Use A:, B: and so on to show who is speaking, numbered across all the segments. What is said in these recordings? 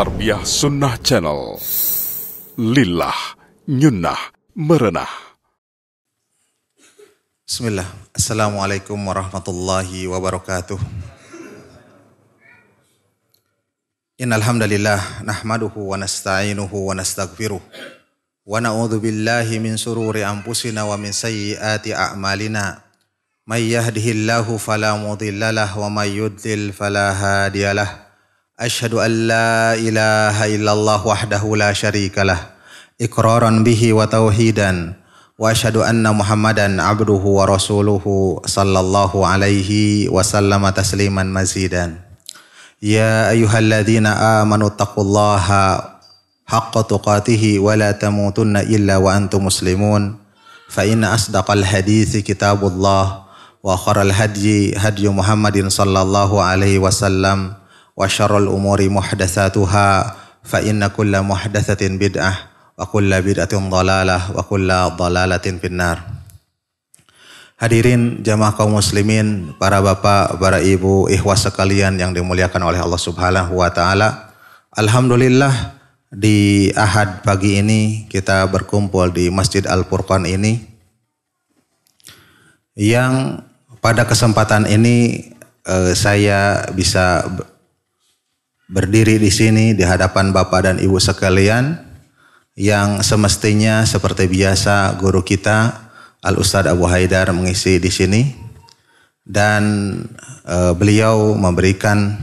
A: Tarbiyah Sunnah Channel. Lillah, nyunnah, merenah. Bismillah. Assalamualaikum warahmatullahi wabarakatuh. Innalhamdalillah, nahmaduhu wa nasta'inuhu wa nasta'gfiruh. Wa na'udhu billahi min sururi ampusina wa min sayyiati a'malina. May yahdihillahu falamudillalah wa may yudlil falahadiyalah. Wa أشهد أن لا إله إلا الله وحده لا شريك له إقرارا به وتوحيدا وأشهد أن محمدا عبده ورسوله صلى الله عليه وسلم تسليما مزيدا يا أيها الذين آمنوا اتقوا الله حق تقاته ولا تموتن إلا وأنتم مسلمون فإن أصدق الحديث كتاب الله وخر الهدي هدي محمد صلى الله عليه وسلم wa syarrul umuri muhdatsatuha fa inna kulla muhdatsatin bid'ah wa kulla bid'atin dhalalah wa kulla dhalalatin finnar Hadirin jamaah kaum muslimin, para bapak, para ibu, ikhwas sekalian yang dimuliakan oleh Allah Subhanahu wa taala. Alhamdulillah di Ahad pagi ini kita berkumpul di Masjid Al-Furqan ini yang pada kesempatan ini eh, saya bisa berdiri di sini di hadapan Bapak dan Ibu sekalian yang semestinya seperti biasa guru kita Al Ustadz Abu Haidar mengisi di sini dan e, beliau memberikan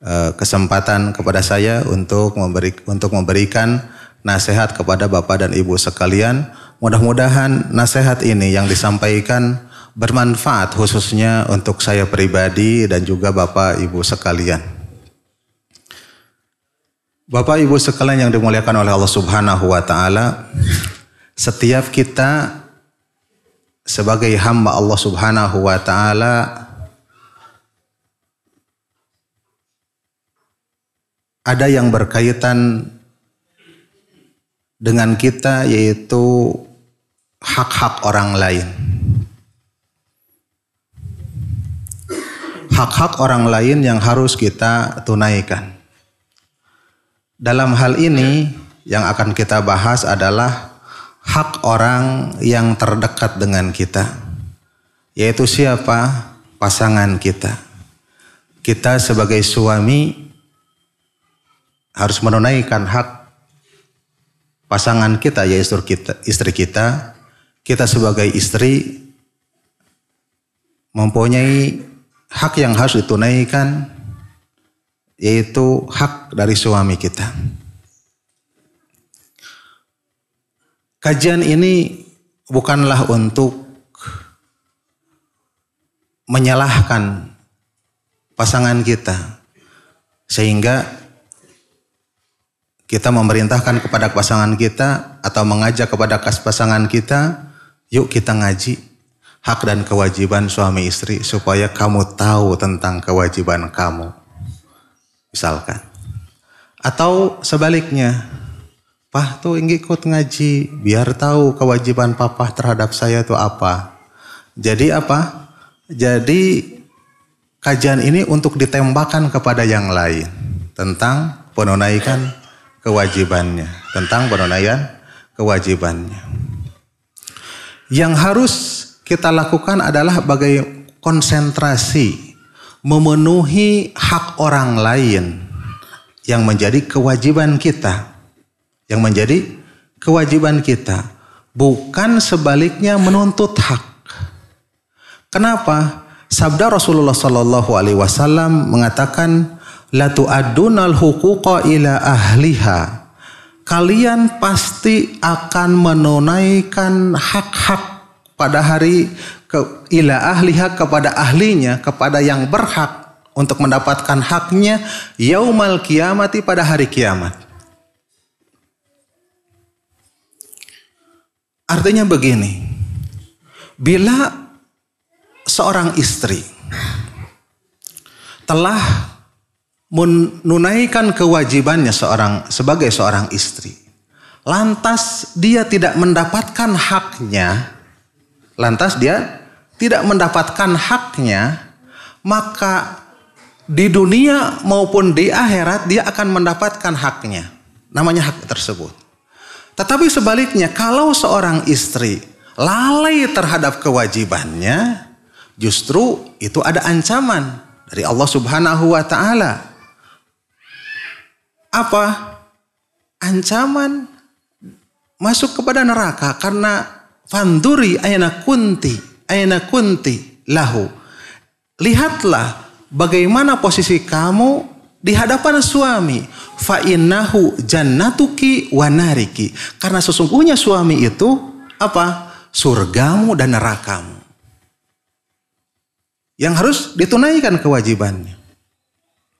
A: e, kesempatan kepada saya untuk memberi untuk memberikan nasihat kepada Bapak dan Ibu sekalian. Mudah-mudahan nasihat ini yang disampaikan bermanfaat khususnya untuk saya pribadi dan juga Bapak Ibu sekalian. Bapak Ibu sekalian yang dimuliakan oleh Allah Subhanahu wa taala, setiap kita sebagai hamba Allah Subhanahu wa taala ada yang berkaitan dengan kita yaitu hak-hak orang lain. Hak-hak orang lain yang harus kita tunaikan. Dalam hal ini yang akan kita bahas adalah hak orang yang terdekat dengan kita. Yaitu siapa? Pasangan kita. Kita sebagai suami harus menunaikan hak pasangan kita yaitu istri kita. Kita sebagai istri mempunyai hak yang harus ditunaikan yaitu hak dari suami kita. Kajian ini bukanlah untuk menyalahkan pasangan kita sehingga kita memerintahkan kepada pasangan kita atau mengajak kepada pasangan kita, yuk kita ngaji hak dan kewajiban suami istri supaya kamu tahu tentang kewajiban kamu misalkan. Atau sebaliknya, Pah tuh ingin ikut ngaji biar tahu kewajiban papa terhadap saya tuh apa. Jadi apa? Jadi kajian ini untuk ditembakkan kepada yang lain tentang penunaikan kewajibannya, tentang penunaian kewajibannya. Yang harus kita lakukan adalah bagai konsentrasi memenuhi hak orang lain yang menjadi kewajiban kita. Yang menjadi kewajiban kita. Bukan sebaliknya menuntut hak. Kenapa? Sabda Rasulullah Shallallahu Alaihi Wasallam mengatakan, "Latu adunal hukuko ila ahliha." Kalian pasti akan menunaikan hak-hak pada hari ke ila ahliha kepada ahlinya, kepada yang berhak untuk mendapatkan haknya yaumal kiamati pada hari kiamat. Artinya begini, bila seorang istri telah menunaikan kewajibannya seorang sebagai seorang istri, lantas dia tidak mendapatkan haknya, lantas dia tidak mendapatkan haknya, maka di dunia maupun di akhirat dia akan mendapatkan haknya. Namanya hak tersebut. Tetapi sebaliknya kalau seorang istri lalai terhadap kewajibannya, justru itu ada ancaman dari Allah Subhanahu wa taala. Apa? Ancaman masuk kepada neraka karena fanduri ayana kunti aina kunti lahu. Lihatlah bagaimana posisi kamu di hadapan suami. Fa innahu jannatuki wa nariki. Karena sesungguhnya suami itu apa? Surgamu dan nerakamu. Yang harus ditunaikan kewajibannya.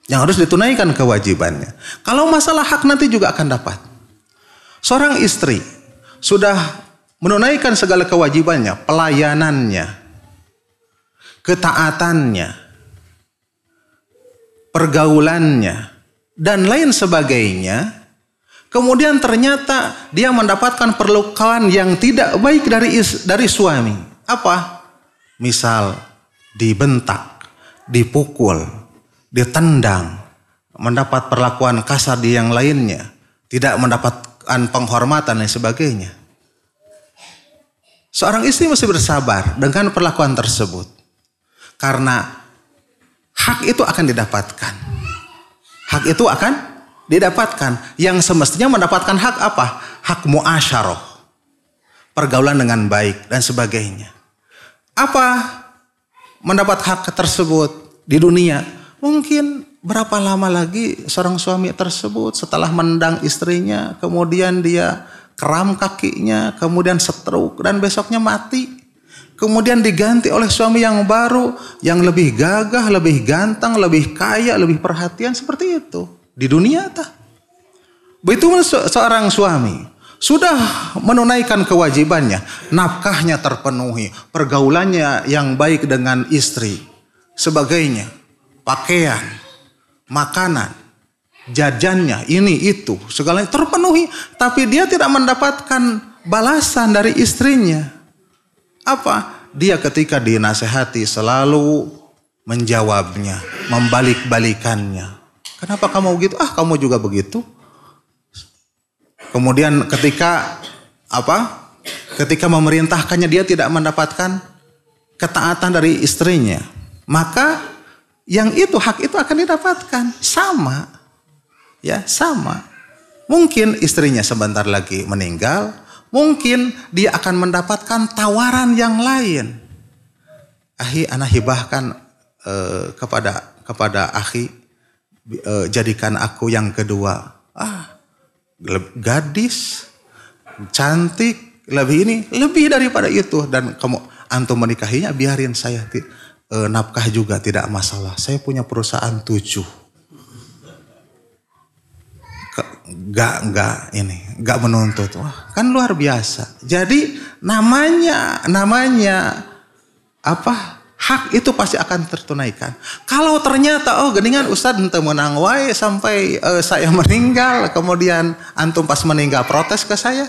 A: Yang harus ditunaikan kewajibannya. Kalau masalah hak nanti juga akan dapat. Seorang istri sudah menunaikan segala kewajibannya, pelayanannya, ketaatannya, pergaulannya, dan lain sebagainya. Kemudian ternyata dia mendapatkan perlukan yang tidak baik dari dari suami. Apa? Misal dibentak, dipukul, ditendang, mendapat perlakuan kasar di yang lainnya, tidak mendapatkan penghormatan dan sebagainya. Seorang istri mesti bersabar dengan perlakuan tersebut. Karena hak itu akan didapatkan. Hak itu akan didapatkan. Yang semestinya mendapatkan hak apa? Hak muasyarah. Pergaulan dengan baik dan sebagainya. Apa mendapat hak tersebut di dunia? Mungkin berapa lama lagi seorang suami tersebut setelah mendang istrinya kemudian dia keram kakinya, kemudian setruk dan besoknya mati. Kemudian diganti oleh suami yang baru, yang lebih gagah, lebih ganteng, lebih kaya, lebih perhatian seperti itu di dunia tah. Begitu seorang suami sudah menunaikan kewajibannya, nafkahnya terpenuhi, pergaulannya yang baik dengan istri, sebagainya, pakaian, makanan, jajannya, ini itu, segalanya terpenuhi, tapi dia tidak mendapatkan balasan dari istrinya. Apa? Dia ketika dinasehati selalu menjawabnya, membalik-balikannya. Kenapa kamu begitu? Ah, kamu juga begitu. Kemudian ketika apa? Ketika memerintahkannya dia tidak mendapatkan ketaatan dari istrinya. Maka yang itu hak itu akan didapatkan sama Ya, sama. Mungkin istrinya sebentar lagi meninggal, mungkin dia akan mendapatkan tawaran yang lain. Ahi, anak hibahkan eh, kepada kepada Ahi, eh, jadikan aku yang kedua. Ah, gadis, cantik, lebih ini, lebih daripada itu. Dan kamu antum menikahinya, biarin saya eh, nafkah juga tidak masalah. Saya punya perusahaan tujuh nggak nggak ini nggak menuntut wah kan luar biasa jadi namanya namanya apa hak itu pasti akan tertunaikan. Kalau ternyata oh geningan ustad untuk menang wae sampai uh, saya meninggal kemudian antum pas meninggal protes ke saya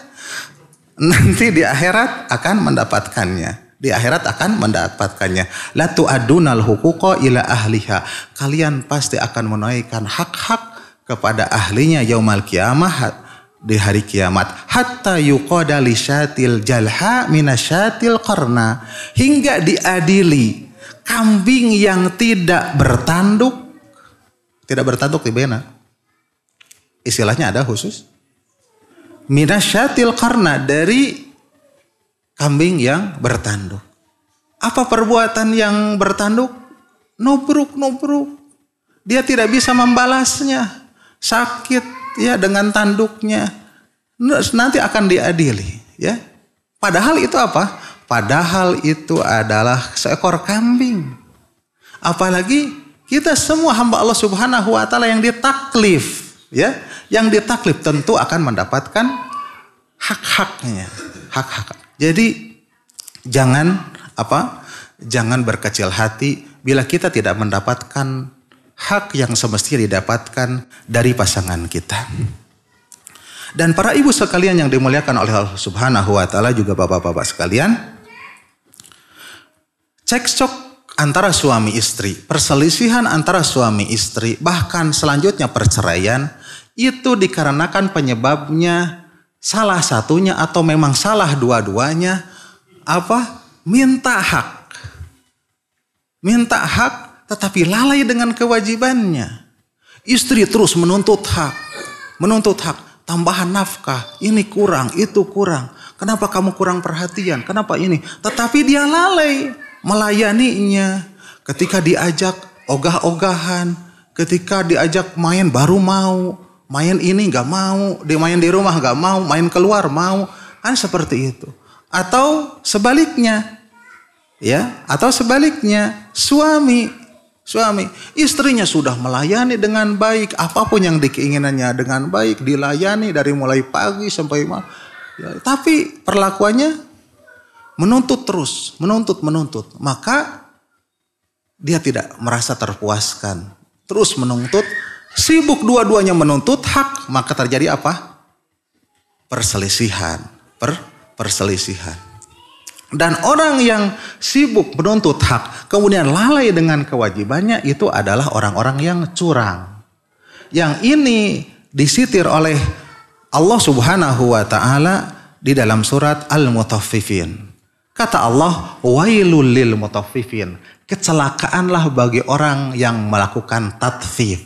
A: nanti di akhirat akan mendapatkannya. Di akhirat akan mendapatkannya. La adunal hukuko ila ahliha. Kalian pasti akan menaikkan hak-hak kepada ahlinya yaumal kiamah di hari kiamat hatta yuqada lisyatil jalha minasyatil qarna hingga diadili kambing yang tidak bertanduk tidak bertanduk di bena istilahnya ada khusus minasyatil qarna dari kambing yang bertanduk apa perbuatan yang bertanduk nubruk nubruk dia tidak bisa membalasnya sakit ya dengan tanduknya nah, nanti akan diadili ya padahal itu apa padahal itu adalah seekor kambing apalagi kita semua hamba Allah Subhanahu wa taala yang ditaklif ya yang ditaklif tentu akan mendapatkan hak-haknya hak-hak jadi jangan apa jangan berkecil hati bila kita tidak mendapatkan hak yang semestinya didapatkan dari pasangan kita. Dan para ibu sekalian yang dimuliakan oleh Allah Subhanahu wa taala juga bapak-bapak sekalian, cekcok antara suami istri, perselisihan antara suami istri, bahkan selanjutnya perceraian itu dikarenakan penyebabnya salah satunya atau memang salah dua-duanya apa? minta hak. Minta hak tetapi lalai dengan kewajibannya. Istri terus menuntut hak, menuntut hak, tambahan nafkah, ini kurang, itu kurang. Kenapa kamu kurang perhatian? Kenapa ini? Tetapi dia lalai melayaninya. Ketika diajak ogah-ogahan, ketika diajak main baru mau, main ini gak mau, dia main di rumah gak mau, main keluar mau, kan seperti itu. Atau sebaliknya, ya, atau sebaliknya suami suami. Istrinya sudah melayani dengan baik, apapun yang dikeinginannya dengan baik, dilayani dari mulai pagi sampai malam. Ya, tapi perlakuannya menuntut terus, menuntut, menuntut. Maka dia tidak merasa terpuaskan. Terus menuntut, sibuk dua-duanya menuntut hak, maka terjadi apa? Perselisihan, per perselisihan. Dan orang yang sibuk menuntut hak, kemudian lalai dengan kewajibannya, itu adalah orang-orang yang curang. Yang ini disitir oleh Allah Subhanahu wa taala di dalam surat Al-Mutaffifin. Kata Allah, "Wailul lil mutaffifin." Kecelakaanlah bagi orang yang melakukan tatfif.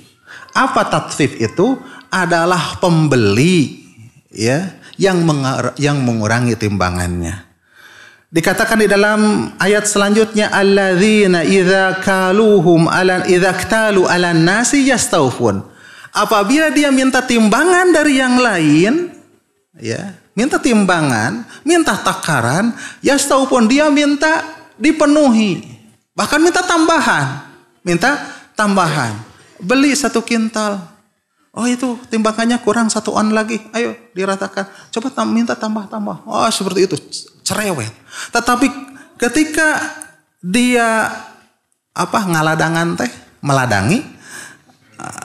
A: Apa tatfif itu? Adalah pembeli ya yang mengurangi timbangannya. Dikatakan di dalam ayat selanjutnya alladzina idza kaluhum ala idza ktalu ala nasi yastaufun. Apabila dia minta timbangan dari yang lain, ya, minta timbangan, minta takaran, yastaufun dia minta dipenuhi. Bahkan minta tambahan, minta tambahan. Beli satu kintal. Oh itu timbangannya kurang satu on lagi. Ayo diratakan. Coba tam minta tambah-tambah. Oh seperti itu cerewet. Tetapi ketika dia apa ngaladangan teh meladangi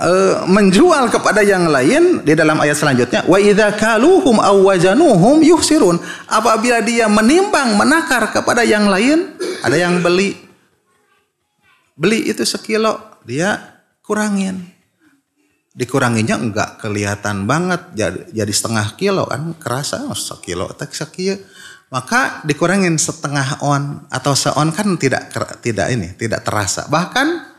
A: eh, menjual kepada yang lain di dalam ayat selanjutnya wa idza kaluhum aw wajanuhum yuhsirun apabila dia menimbang menakar kepada yang lain ada yang beli beli itu sekilo dia kurangin dikuranginnya enggak kelihatan banget jadi, jadi setengah kilo kan kerasa oh, sekilo tak sekilo maka dikurangin setengah on atau seon kan tidak tidak ini tidak terasa bahkan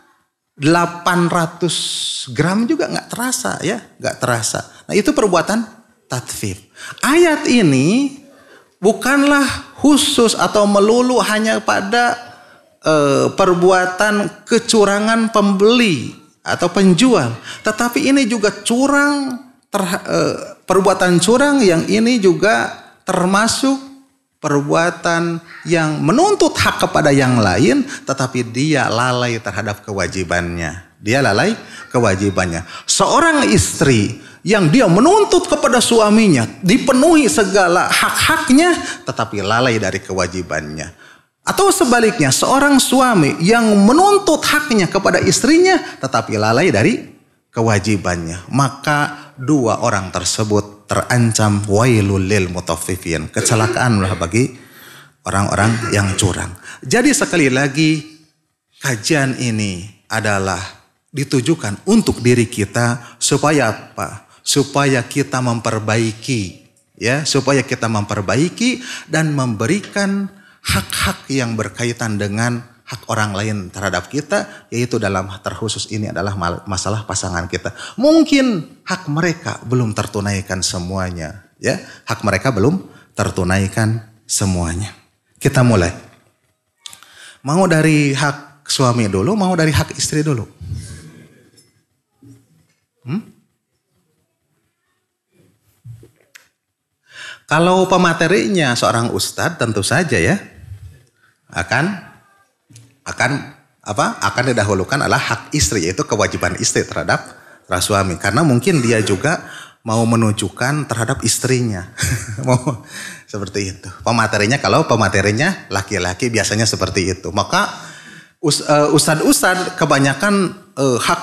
A: 800 gram juga nggak terasa ya nggak terasa nah itu perbuatan tatfif ayat ini bukanlah khusus atau melulu hanya pada eh, perbuatan kecurangan pembeli atau penjual tetapi ini juga curang ter, eh, perbuatan curang yang ini juga termasuk perbuatan yang menuntut hak kepada yang lain, tetapi dia lalai terhadap kewajibannya. Dia lalai kewajibannya. Seorang istri yang dia menuntut kepada suaminya, dipenuhi segala hak-haknya, tetapi lalai dari kewajibannya. Atau sebaliknya, seorang suami yang menuntut haknya kepada istrinya, tetapi lalai dari kewajibannya, maka dua orang tersebut terancam wailul lil mutaffifin. Kecelakaanlah bagi orang-orang yang curang. Jadi sekali lagi kajian ini adalah ditujukan untuk diri kita supaya apa? Supaya kita memperbaiki ya, supaya kita memperbaiki dan memberikan hak-hak yang berkaitan dengan hak orang lain terhadap kita, yaitu dalam terkhusus ini adalah masalah pasangan kita. Mungkin hak mereka belum tertunaikan semuanya, ya. Hak mereka belum tertunaikan semuanya. Kita mulai. Mau dari hak suami dulu, mau dari hak istri dulu. Hmm? Kalau pematerinya seorang ustadz tentu saja ya akan akan apa akan didahulukan adalah hak istri yaitu kewajiban istri terhadap terhadap suami karena mungkin dia juga mau menunjukkan terhadap istrinya mau seperti itu pematerinya kalau pematerinya laki-laki biasanya seperti itu maka eh, ustad-ustad kebanyakan uh, hak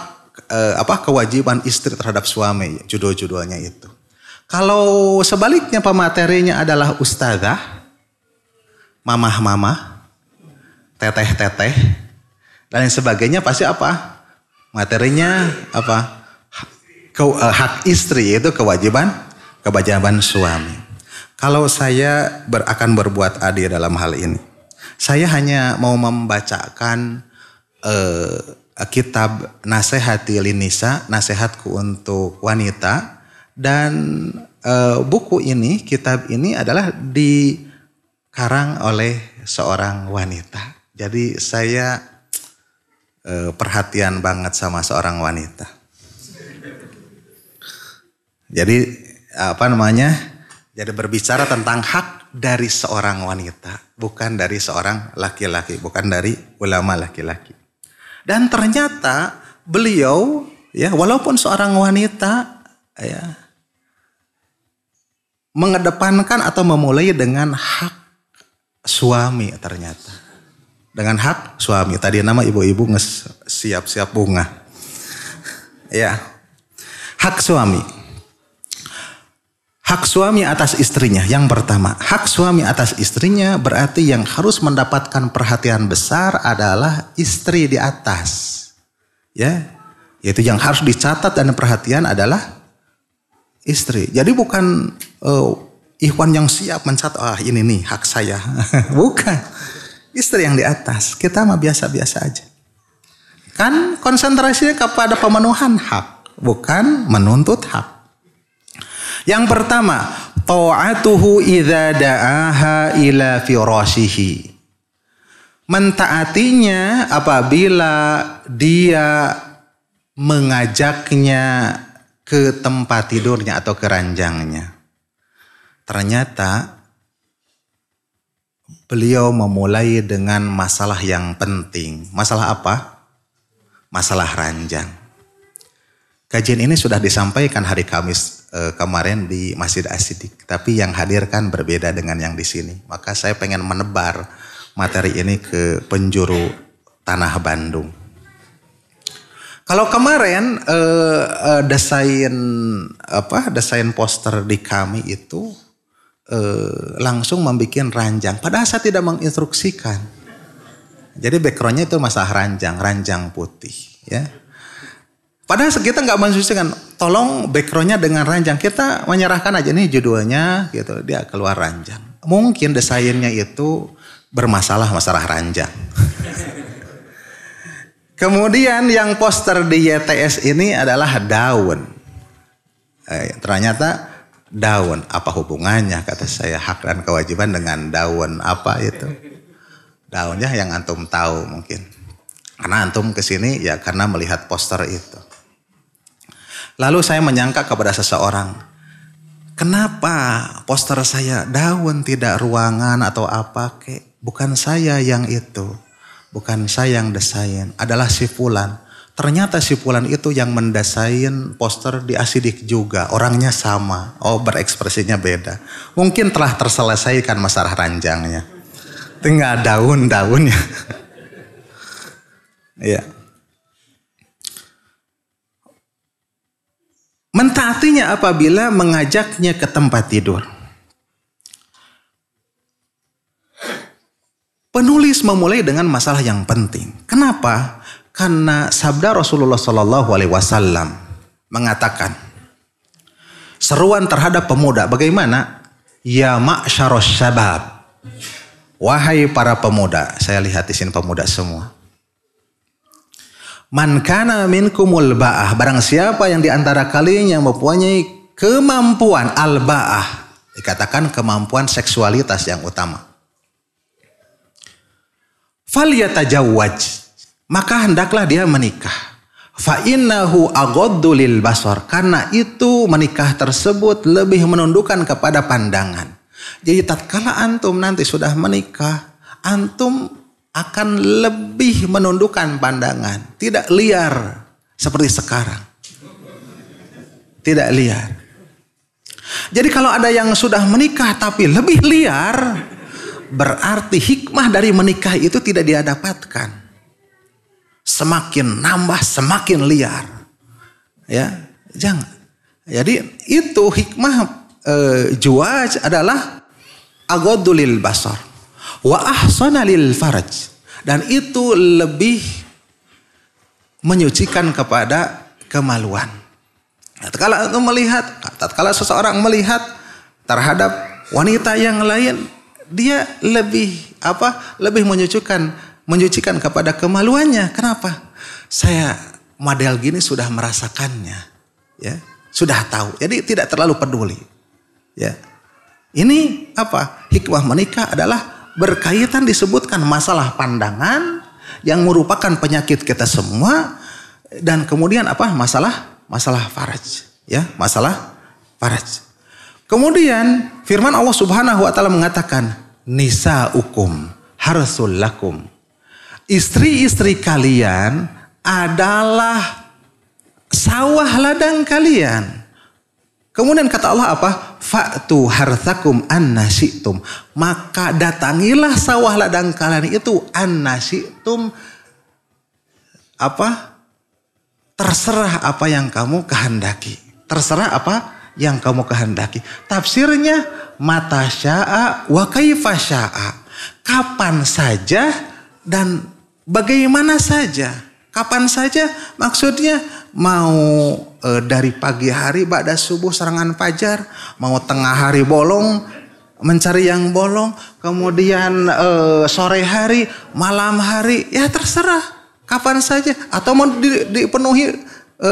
A: uh, apa kewajiban istri terhadap suami judul-judulnya itu kalau sebaliknya pematerinya adalah ustazah mamah-mamah teteh-teteh dan lain sebagainya pasti apa? Materinya apa? Eh, hak istri itu kewajiban kewajiban suami. Kalau saya ber, akan berbuat adil dalam hal ini, saya hanya mau membacakan uh, kitab nasihat linisa, nasihatku untuk wanita dan uh, buku ini, kitab ini adalah dikarang oleh seorang wanita jadi saya eh, perhatian banget sama seorang wanita. Jadi apa namanya? Jadi berbicara tentang hak dari seorang wanita, bukan dari seorang laki-laki, bukan dari ulama laki-laki. Dan ternyata beliau ya walaupun seorang wanita ya mengedepankan atau memulai dengan hak suami ternyata dengan hak suami. Tadi nama ibu-ibu siap-siap bunga. ya. Hak suami. Hak suami atas istrinya yang pertama. Hak suami atas istrinya berarti yang harus mendapatkan perhatian besar adalah istri di atas. Ya. Yaitu yang harus dicatat dan perhatian adalah istri. Jadi bukan uh, ikhwan yang siap mencatat ah ini nih hak saya. bukan. Istri yang di atas. Kita mah biasa-biasa aja. Kan konsentrasinya kepada pemenuhan hak. Bukan menuntut hak. Yang pertama, ta'atuhu idza da'aha ila firasihi. Mentaatinya apabila dia mengajaknya ke tempat tidurnya atau keranjangnya. Ternyata beliau memulai dengan masalah yang penting. Masalah apa? Masalah ranjang. Kajian ini sudah disampaikan hari Kamis eh, kemarin di Masjid Asidik, tapi yang hadir kan berbeda dengan yang di sini. Maka saya pengen menebar materi ini ke penjuru tanah Bandung. Kalau kemarin eh, eh, desain apa desain poster di kami itu e, langsung membuat ranjang. Padahal saya tidak menginstruksikan. Jadi backgroundnya itu masalah ranjang, ranjang putih. Ya. Padahal kita nggak menginstruksikan. tolong backgroundnya dengan ranjang. Kita menyerahkan aja nih judulnya, gitu. Dia keluar ranjang. Mungkin desainnya itu bermasalah masalah ranjang. Kemudian yang poster di YTS ini adalah daun. Eh, ternyata daun apa hubungannya kata saya hak dan kewajiban dengan daun apa itu daunnya yang antum tahu mungkin karena antum kesini ya karena melihat poster itu lalu saya menyangka kepada seseorang kenapa poster saya daun tidak ruangan atau apa ke bukan saya yang itu bukan saya yang desain adalah si fulan Ternyata si Pulan itu yang mendesain poster di Asidik juga. Orangnya sama. Oh berekspresinya beda. Mungkin telah terselesaikan masalah ranjangnya. Tinggal daun-daunnya. Iya. Mentaatinya apabila mengajaknya ke tempat tidur. Penulis memulai dengan masalah yang penting. Kenapa? Karena sabda Rasulullah Shallallahu Alaihi Wasallam mengatakan seruan terhadap pemuda bagaimana? Ya syaros syabab. Wahai para pemuda, saya lihat di sini pemuda semua. Man kana minkumul ba'ah, barang siapa yang diantara kalian yang mempunyai kemampuan al-ba'ah, dikatakan kemampuan seksualitas yang utama. jawaj maka hendaklah dia menikah. Fa'innahu agoddu lil basor. Karena itu menikah tersebut lebih menundukkan kepada pandangan. Jadi tatkala antum nanti sudah menikah, antum akan lebih menundukkan pandangan. Tidak liar seperti sekarang. Tidak liar. Jadi kalau ada yang sudah menikah tapi lebih liar, berarti hikmah dari menikah itu tidak dia dapatkan semakin nambah, semakin liar. Ya, jangan. Jadi itu hikmah e, juwaj adalah agodulil basar wa ahsanalil faraj dan itu lebih menyucikan kepada kemaluan. Tatkala itu melihat, tatkala seseorang melihat terhadap wanita yang lain, dia lebih apa? Lebih menyucikan menyucikan kepada kemaluannya. Kenapa? Saya model gini sudah merasakannya, ya sudah tahu. Jadi tidak terlalu peduli, ya. Ini apa? Hikmah menikah adalah berkaitan disebutkan masalah pandangan yang merupakan penyakit kita semua dan kemudian apa? Masalah masalah faraj, ya, masalah faraj. Kemudian firman Allah Subhanahu wa taala mengatakan nisa ukum harsul lakum istri-istri kalian adalah sawah ladang kalian. Kemudian kata Allah apa? Fa'tu harthakum annasitum. Maka datangilah sawah ladang kalian itu annasitum apa? Terserah apa yang kamu kehendaki. Terserah apa yang kamu kehendaki. Tafsirnya mata sya'a wa kaifa sya'a. Kapan saja dan bagaimana saja, kapan saja, maksudnya mau e, dari pagi hari pada subuh serangan fajar, mau tengah hari bolong, mencari yang bolong, kemudian e, sore hari, malam hari, ya terserah kapan saja atau mau di, dipenuhi e,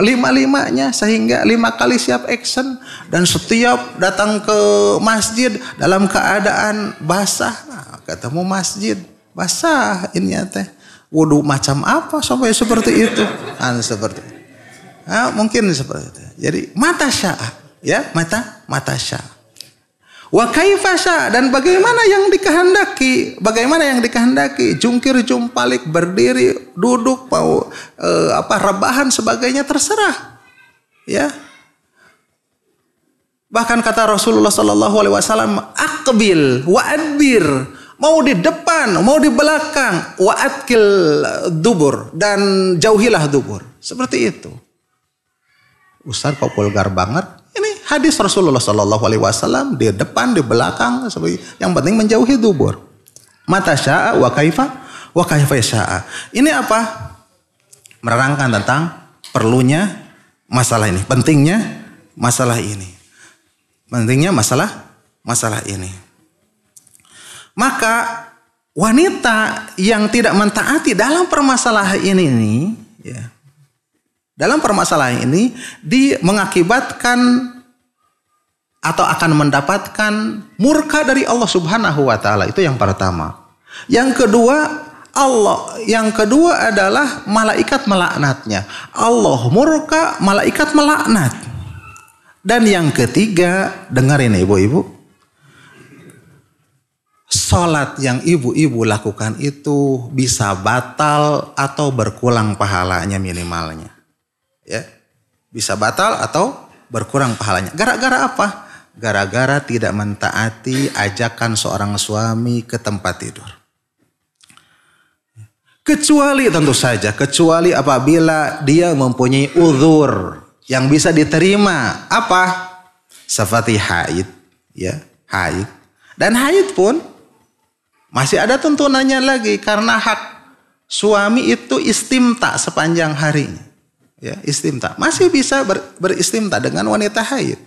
A: lima-limanya sehingga lima kali siap action dan setiap datang ke masjid dalam keadaan basah ketemu masjid basah ini ya teh wudhu macam apa sampai seperti itu kan seperti nah, mungkin seperti itu jadi mata syah ya mata mata syah wa kaifasa dan bagaimana yang dikehendaki bagaimana yang dikehendaki jungkir jumpalik berdiri duduk mau e, apa rebahan sebagainya terserah ya bahkan kata Rasulullah Shallallahu Alaihi Wasallam akbil wa adbir mau di depan, mau di belakang, waatkil dubur dan jauhilah dubur. Seperti itu. Ustaz kok vulgar banget. Ini hadis Rasulullah Shallallahu Alaihi Wasallam di depan, di belakang, yang penting menjauhi dubur. Mata sya'a wa kaifa wa kaifa sya'a. Ini apa? Merangkan tentang perlunya masalah ini, pentingnya masalah ini. Pentingnya masalah masalah ini. Maka wanita yang tidak mentaati dalam permasalahan ini nih, ya, dalam permasalahan ini di mengakibatkan atau akan mendapatkan murka dari Allah Subhanahu wa taala. Itu yang pertama. Yang kedua, Allah yang kedua adalah malaikat melaknatnya. Allah murka, malaikat melaknat. Dan yang ketiga, dengar ini ibu-ibu. Sholat yang ibu-ibu lakukan itu bisa batal atau berkurang pahalanya minimalnya. Ya, bisa batal atau berkurang pahalanya. Gara-gara apa? Gara-gara tidak mentaati ajakan seorang suami ke tempat tidur. Kecuali tentu saja, kecuali apabila dia mempunyai uzur yang bisa diterima. Apa? Seperti haid. Ya, haid. Dan haid pun masih ada tuntunannya lagi karena hak suami itu istimta sepanjang harinya. Ya, istimta. Masih bisa ber, beristimta dengan wanita haid.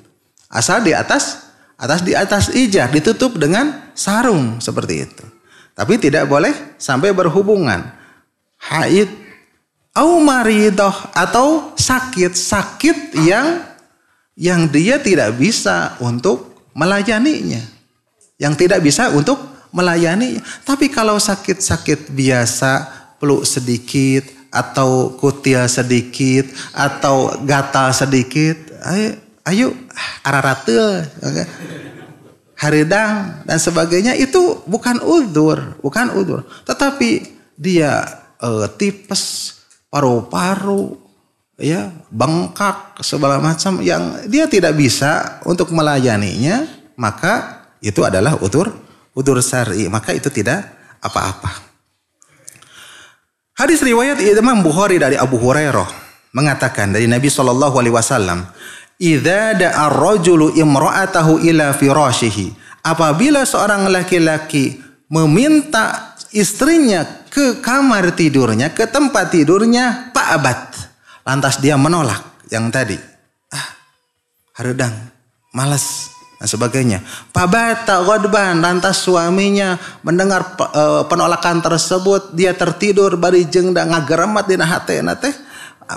A: Asal di atas atas di atas ijah ditutup dengan sarung seperti itu. Tapi tidak boleh sampai berhubungan. Haid au maridoh atau sakit-sakit yang yang dia tidak bisa untuk melayaninya. Yang tidak bisa untuk melayani. Tapi kalau sakit-sakit biasa, peluk sedikit, atau kutil sedikit, atau gatal sedikit, ayo, ayo araratil, haridang, dan sebagainya, itu bukan udur, bukan udur. Tetapi dia eh, tipes, paru-paru, ya bengkak segala macam yang dia tidak bisa untuk melayaninya maka itu adalah utur udur sari, maka itu tidak apa-apa. Hadis riwayat Imam Bukhari dari Abu Hurairah mengatakan dari Nabi Shallallahu Alaihi Wasallam, ida da'a rajulu imro'atahu ila firashihi." Apabila seorang laki-laki meminta istrinya ke kamar tidurnya, ke tempat tidurnya, Pak Abad. Lantas dia menolak yang tadi. Ah, haredang, malas dan sebagainya. Pabata godban lantas suaminya mendengar eh, penolakan tersebut dia tertidur bari dan ngageremat dina nahatena teh.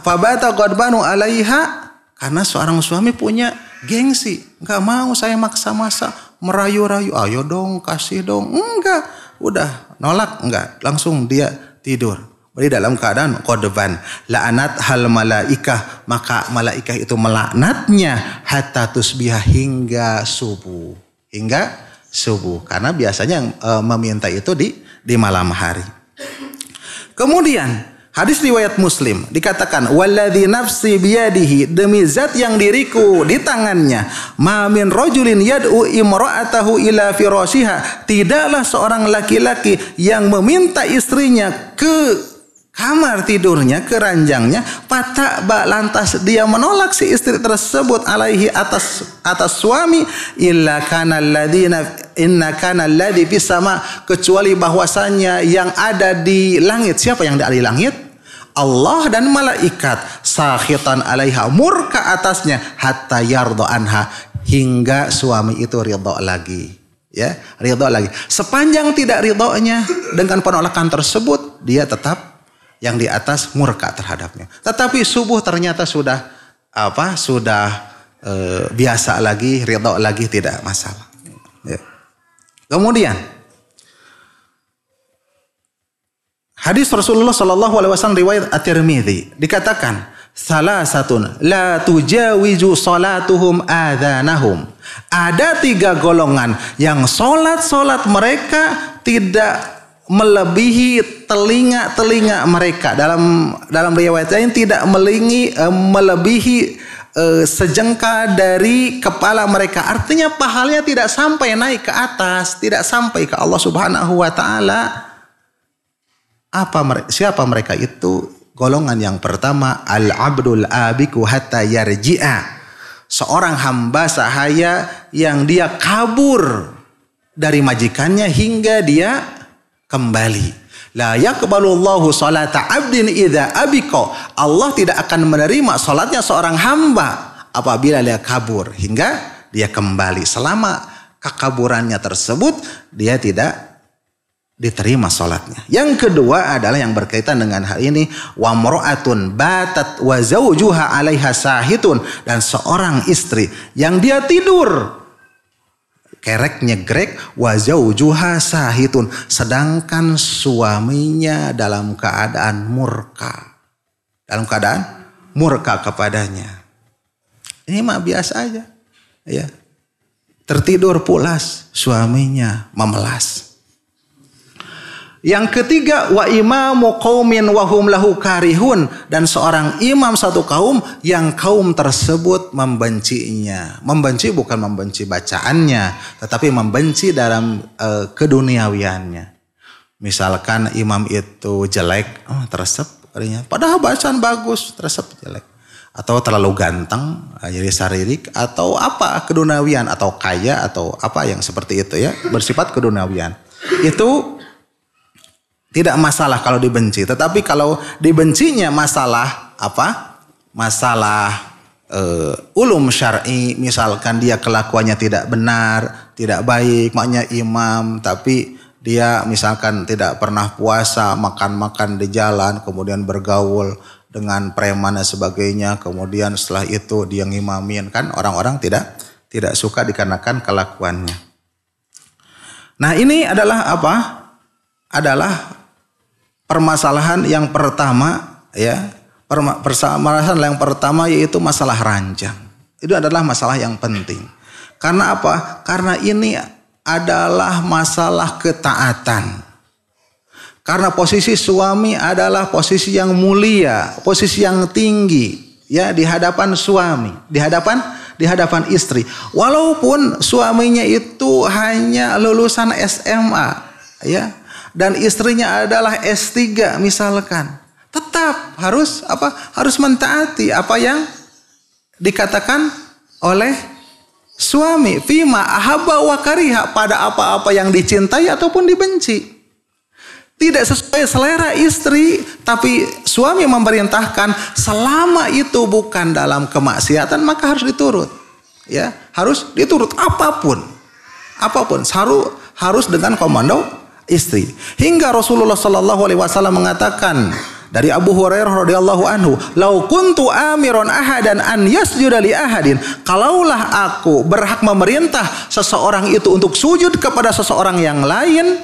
A: Pabata godbanu alaiha karena seorang suami punya gengsi. nggak mau saya maksa-maksa merayu-rayu. Ayo dong, kasih dong. Enggak. Udah nolak enggak. Langsung dia tidur. Jadi dalam keadaan korban. La'anat hal malaikah. Maka malaikah itu melaknatnya. Hatta tusbiha hingga subuh. Hingga subuh. Karena biasanya yang e, meminta itu di, di malam hari. Kemudian hadis riwayat muslim dikatakan waladhi nafsi biyadihi demi zat yang diriku di tangannya min rojulin yad'u imra'atahu ila firasiha tidaklah seorang laki-laki yang meminta istrinya ke kamar tidurnya, keranjangnya, patah bak lantas dia menolak si istri tersebut alaihi atas atas suami illa kana alladina inna kana alladzi sama kecuali bahwasannya yang ada di langit siapa yang ada di langit Allah dan malaikat sakhitan alaiha murka atasnya hatta yardo anha hingga suami itu ridho lagi ya ridho lagi sepanjang tidak ridhonya dengan penolakan tersebut dia tetap yang di atas murka terhadapnya. Tetapi subuh ternyata sudah apa? Sudah e, biasa lagi, ridho lagi tidak masalah. Ya. Kemudian hadis Rasulullah Shallallahu Alaihi Wasallam riwayat At-Tirmidzi dikatakan satu la tujawizu salatuhum adanahum. Ada tiga golongan yang solat-solat mereka tidak melebihi telinga-telinga mereka dalam dalam riwayat lain tidak melingi, uh, melebihi uh, sejengkal dari kepala mereka artinya pahalnya tidak sampai naik ke atas tidak sampai ke Allah Subhanahu wa taala apa mereka, siapa mereka itu golongan yang pertama al abdul abiku hatta yarji'a seorang hamba sahaya yang dia kabur dari majikannya hingga dia kembali. La yakbalullahu salata abdin idza abiko. Allah tidak akan menerima salatnya seorang hamba apabila dia kabur hingga dia kembali. Selama kekaburannya tersebut dia tidak diterima salatnya. Yang kedua adalah yang berkaitan dengan hal ini wa mar'atun batat wa zaujuha 'alaiha sahitun dan seorang istri yang dia tidur Kereknya grek wajau wazaujuha sahitun sedangkan suaminya dalam keadaan murka dalam keadaan murka kepadanya ini mah biasa aja ya tertidur pulas suaminya memelas yang ketiga wa imamu qaumin wa hum lahu karihun dan seorang imam satu kaum yang kaum tersebut membencinya. Membenci bukan membenci bacaannya, tetapi membenci dalam e, keduniawiannya. Misalkan imam itu jelek, oh, tersep karinya. Padahal bacaan bagus, tersep jelek. Atau terlalu ganteng, jadi saririk atau apa keduniawian atau kaya atau apa yang seperti itu ya, bersifat keduniawian. Itu tidak masalah kalau dibenci. Tetapi kalau dibencinya masalah apa? Masalah uh, ulum syar'i, misalkan dia kelakuannya tidak benar, tidak baik, maknya imam, tapi dia misalkan tidak pernah puasa, makan-makan di jalan, kemudian bergaul dengan preman dan sebagainya, kemudian setelah itu dia ngimamin kan orang-orang tidak tidak suka dikarenakan kelakuannya. Nah, ini adalah apa? Adalah permasalahan yang pertama ya permasalahan yang pertama yaitu masalah ranjang itu adalah masalah yang penting karena apa karena ini adalah masalah ketaatan karena posisi suami adalah posisi yang mulia posisi yang tinggi ya di hadapan suami di hadapan di hadapan istri walaupun suaminya itu hanya lulusan SMA ya dan istrinya adalah S3 misalkan. Tetap harus apa? Harus mentaati apa yang dikatakan oleh suami fima ahaba wa kariha pada apa-apa yang dicintai ataupun dibenci. Tidak sesuai selera istri, tapi suami memerintahkan selama itu bukan dalam kemaksiatan maka harus diturut. Ya, harus diturut apapun. Apapun, harus harus dengan komando istri. Hingga Rasulullah Shallallahu Alaihi Wasallam mengatakan dari Abu Hurairah radhiyallahu anhu, "Lau kuntu amiron ahadan an yasjuda li ahadin." Kalaulah aku berhak memerintah seseorang itu untuk sujud kepada seseorang yang lain,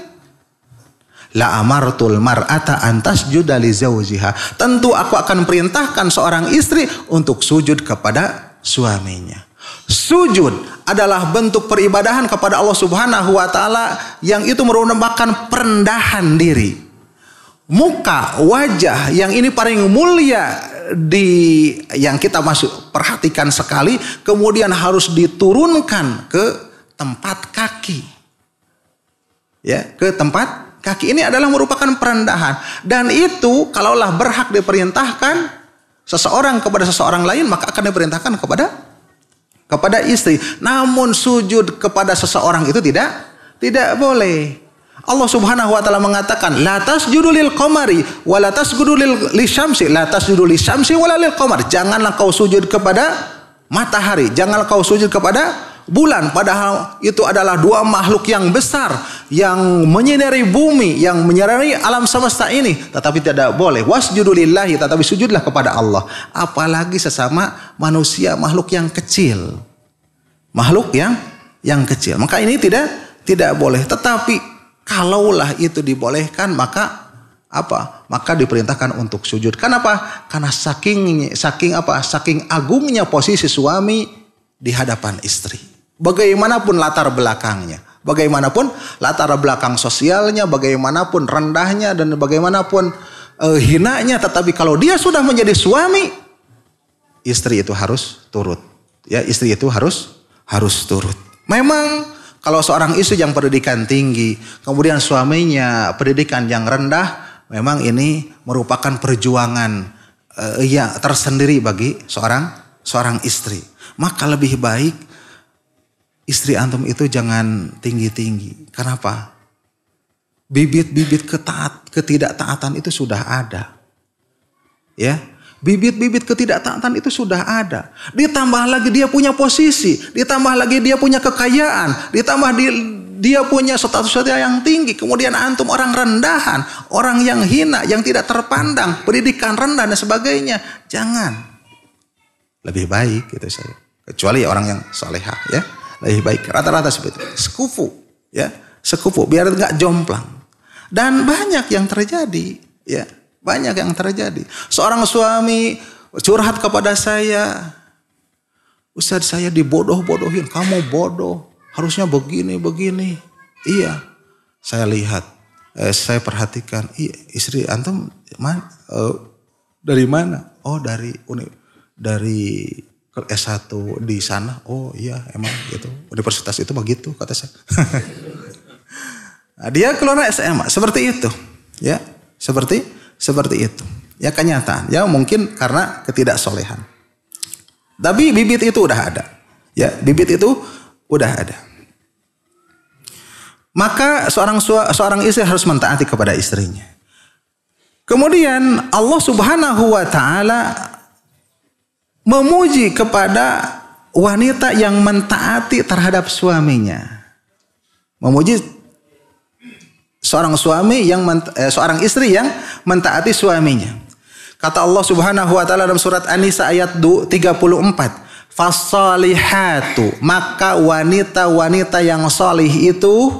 A: la amartul mar'ata antas judali zawjiha." Tentu aku akan perintahkan seorang istri untuk sujud kepada suaminya. Sujud adalah bentuk peribadahan kepada Allah Subhanahu wa taala yang itu merupakan perendahan diri. Muka, wajah yang ini paling mulia di yang kita masuk perhatikan sekali kemudian harus diturunkan ke tempat kaki. Ya, ke tempat kaki ini adalah merupakan perendahan dan itu kalaulah berhak diperintahkan seseorang kepada seseorang lain maka akan diperintahkan kepada kepada istri. Namun sujud kepada seseorang itu tidak tidak boleh. Allah Subhanahu wa taala mengatakan, "La tasjudu lil qamari wa la tasjudu lil syamsi, la tasjudu lil syamsi wa lil qamar." Janganlah kau sujud kepada matahari, janganlah kau sujud kepada bulan padahal itu adalah dua makhluk yang besar yang menyinari bumi yang menyinari alam semesta ini tetapi tidak boleh wasjudulillahi tetapi sujudlah kepada Allah apalagi sesama manusia makhluk yang kecil makhluk yang yang kecil maka ini tidak tidak boleh tetapi kalaulah itu dibolehkan maka apa maka diperintahkan untuk sujud kenapa karena saking saking apa saking agungnya posisi suami di hadapan istri Bagaimanapun latar belakangnya, bagaimanapun latar belakang sosialnya, bagaimanapun rendahnya dan bagaimanapun e, hinanya, tetapi kalau dia sudah menjadi suami, istri itu harus turut. Ya, istri itu harus harus turut. Memang kalau seorang istri yang pendidikan tinggi, kemudian suaminya pendidikan yang rendah, memang ini merupakan perjuangan uh, ya tersendiri bagi seorang seorang istri. Maka lebih baik istri antum itu jangan tinggi-tinggi. Kenapa? Bibit-bibit ketaat, ketidaktaatan itu sudah ada. Ya, bibit-bibit ketidaktaatan itu sudah ada. Ditambah lagi dia punya posisi, ditambah lagi dia punya kekayaan, ditambah di, dia punya status sosial yang tinggi, kemudian antum orang rendahan, orang yang hina, yang tidak terpandang, pendidikan rendah dan sebagainya. Jangan. Lebih baik gitu saya. Kecuali orang yang soleha ya lebih baik. Rata-rata seperti itu. Sekufu, ya, sekufu. Biar nggak jomplang. Dan banyak yang terjadi, ya, banyak yang terjadi. Seorang suami curhat kepada saya, Ustaz saya dibodoh-bodohin, kamu bodoh, harusnya begini begini. Iya, saya lihat, eh, saya perhatikan, iya, istri antum man, eh, dari mana? Oh dari uni, dari S1 di sana. Oh iya emang gitu. Universitas itu begitu kata saya. nah, dia keluar SMA seperti itu. Ya, seperti seperti itu. Ya kenyataan. Ya mungkin karena ketidaksolehan. Tapi bibit itu udah ada. Ya, bibit itu udah ada. Maka seorang seorang istri harus mentaati kepada istrinya. Kemudian Allah Subhanahu wa taala memuji kepada wanita yang mentaati terhadap suaminya. Memuji seorang suami yang eh, seorang istri yang mentaati suaminya. Kata Allah Subhanahu wa taala dalam surat An-Nisa ayat 34, "Fasalihatu", maka wanita-wanita yang salih itu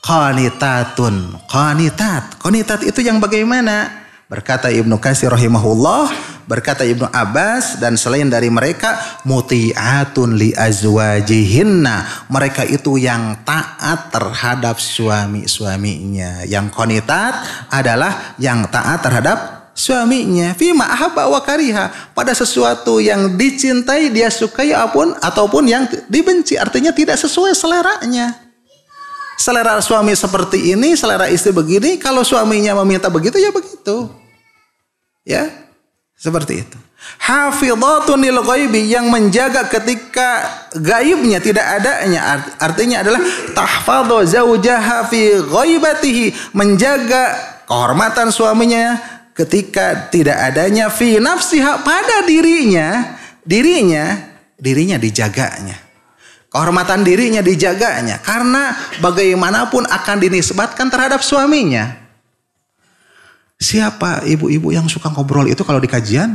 A: qanitatun. Qanitat. Qanitat itu yang bagaimana? Berkata Ibnu Katsir rahimahullah, Berkata Ibnu Abbas dan selain dari mereka mutiatun li azwajihinna. Mereka itu yang taat terhadap suami-suaminya. Yang konitat adalah yang taat terhadap suaminya fima ahabba wa kariha pada sesuatu yang dicintai dia sukai apun ataupun yang dibenci artinya tidak sesuai seleranya selera suami seperti ini selera istri begini kalau suaminya meminta begitu ya begitu ya seperti itu. Hafidhatun lil ghaibi yang menjaga ketika gaibnya tidak adanya artinya adalah tahfadhu zaujaha fi ghaibatihi menjaga kehormatan suaminya ketika tidak adanya fi nafsiha pada dirinya dirinya dirinya dijaganya kehormatan dirinya dijaganya karena bagaimanapun akan dinisbatkan terhadap suaminya Siapa ibu-ibu yang suka ngobrol itu kalau di kajian?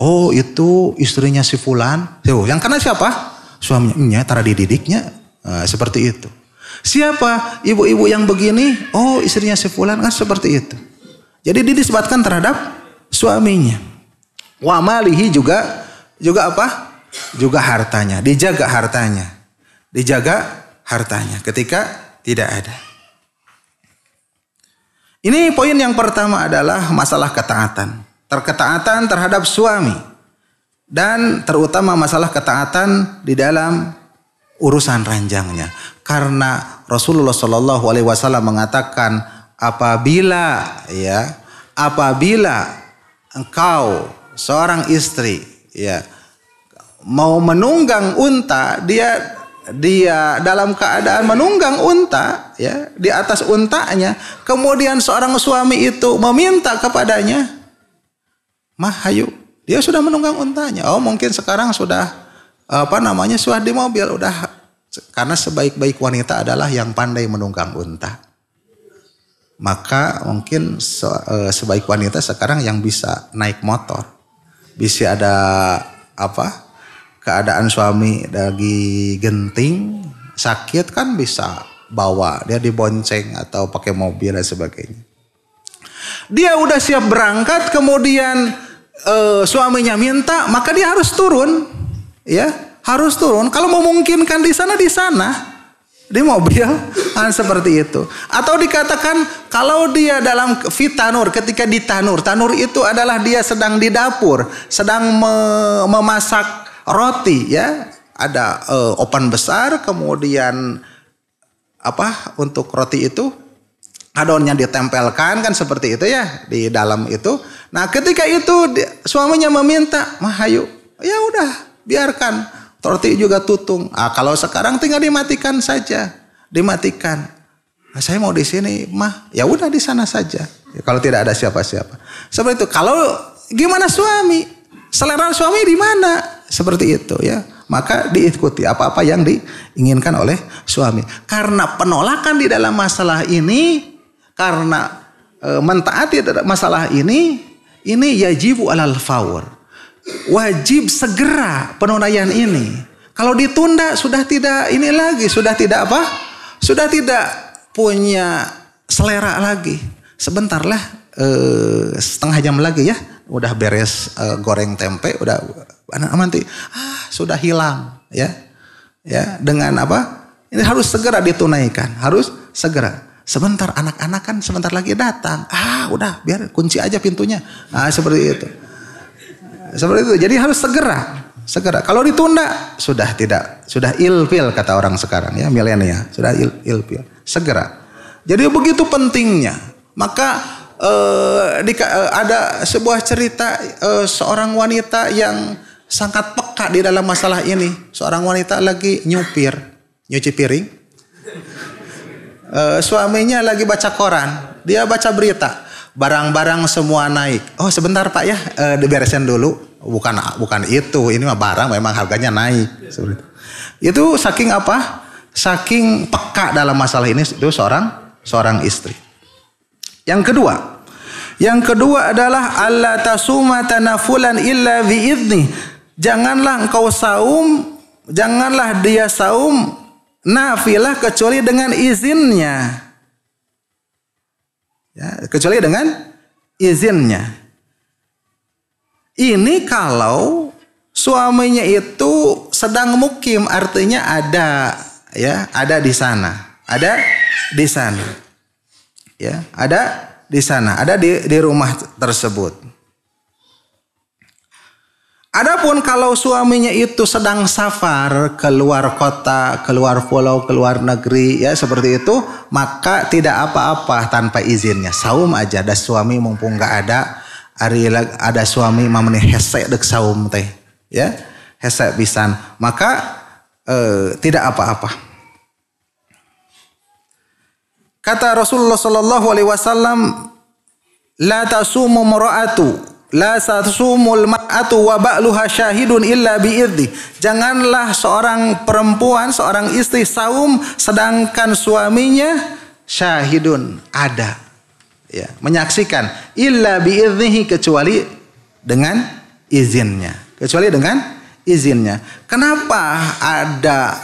A: Oh itu istrinya si Fulan. Oh, yang kena siapa? Suaminya, tara dididiknya. Nah, seperti itu. Siapa ibu-ibu yang begini? Oh istrinya si Fulan. Kan nah, seperti itu. Jadi didisebatkan terhadap suaminya. Wamalihi juga juga apa? Juga hartanya. Dijaga hartanya. Dijaga hartanya ketika tidak ada. Ini poin yang pertama adalah masalah ketaatan. Terketaatan terhadap suami. Dan terutama masalah ketaatan di dalam urusan ranjangnya. Karena Rasulullah Shallallahu Alaihi Wasallam mengatakan apabila ya apabila engkau seorang istri ya mau menunggang unta dia dia dalam keadaan menunggang unta ya di atas untanya kemudian seorang suami itu meminta kepadanya mahayu dia sudah menunggang untanya oh mungkin sekarang sudah apa namanya sudah di mobil udah karena sebaik-baik wanita adalah yang pandai menunggang unta maka mungkin e, sebaik wanita sekarang yang bisa naik motor bisa ada apa keadaan suami lagi genting, sakit kan bisa bawa dia dibonceng atau pakai mobil dan sebagainya. Dia udah siap berangkat, kemudian eh, suaminya minta, maka dia harus turun, ya harus turun. Kalau memungkinkan di sana di sana, di mobil kan seperti itu atau dikatakan kalau dia dalam fitanur ketika di tanur tanur itu adalah dia sedang di dapur sedang me memasak roti ya ada uh, eh, open besar kemudian apa untuk roti itu adonnya ditempelkan kan seperti itu ya di dalam itu nah ketika itu suaminya meminta mahayu ya udah biarkan roti juga tutung ah kalau sekarang tinggal dimatikan saja dimatikan nah, saya mau di sini mah ya udah di sana saja ya, kalau tidak ada siapa-siapa seperti itu kalau gimana suami selera suami di mana seperti itu ya. Maka diikuti apa-apa yang diinginkan oleh suami. Karena penolakan di dalam masalah ini, karena e, mentaati masalah ini, ini yajibu alal fawr. Wajib segera penunaian ini. Kalau ditunda sudah tidak ini lagi, sudah tidak apa? Sudah tidak punya selera lagi. Sebentarlah e, setengah jam lagi ya udah beres uh, goreng tempe udah anak amanti ah sudah hilang ya ya dengan apa ini harus segera ditunaikan harus segera sebentar anak-anak kan sebentar lagi datang ah udah biar kunci aja pintunya ah seperti itu seperti itu jadi harus segera segera kalau ditunda sudah tidak sudah ilfil kata orang sekarang ya milenial sudah il, ilfil segera jadi begitu pentingnya maka Eh, eh, ada sebuah cerita uh, seorang wanita yang sangat peka di dalam masalah ini. Seorang wanita lagi nyupir, nyuci piring. Uh, suaminya lagi baca koran, dia baca berita, barang-barang semua naik. Oh sebentar pak ya, uh, diberesin dulu. Bukan bukan itu, ini mah barang memang harganya naik. itu. itu saking apa? Saking peka dalam masalah ini itu seorang seorang istri. Yang kedua, yang kedua adalah Allah tasuma tanafulan illa biidni. Janganlah engkau saum, janganlah dia saum nafilah kecuali dengan izinnya. Ya, kecuali dengan izinnya. Ini kalau suaminya itu sedang mukim, artinya ada ya, ada di sana. Ada di sana. Ya, ada di sana, ada di di rumah tersebut. Adapun kalau suaminya itu sedang safar keluar kota, keluar pulau, keluar negeri ya seperti itu, maka tidak apa-apa tanpa izinnya. Saum aja ada suami mumpung gak ada ada suami mamani hese dek saum teh ya hese pisan. Maka eh, tidak apa-apa. Kata Rasulullah sallallahu alaihi wasallam, "La tasumu mara'atu, la tasumul ma'atu wa ba'luha syahidun illa bi Janganlah seorang perempuan, seorang istri saum sedangkan suaminya syahidun ada. Ya, menyaksikan illa bi kecuali dengan izinnya. Kecuali dengan izinnya. Kenapa ada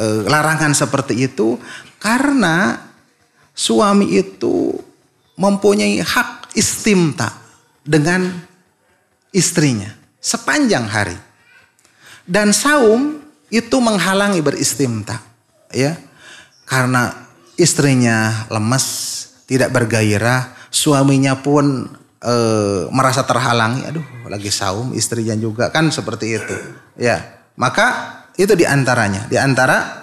A: e, larangan seperti itu? Karena suami itu mempunyai hak istimta dengan istrinya sepanjang hari. Dan saum itu menghalangi beristimta, ya. Karena istrinya lemes, tidak bergairah, suaminya pun e, merasa terhalang. aduh, lagi saum istrinya juga kan seperti itu. Ya. Maka itu diantaranya, diantara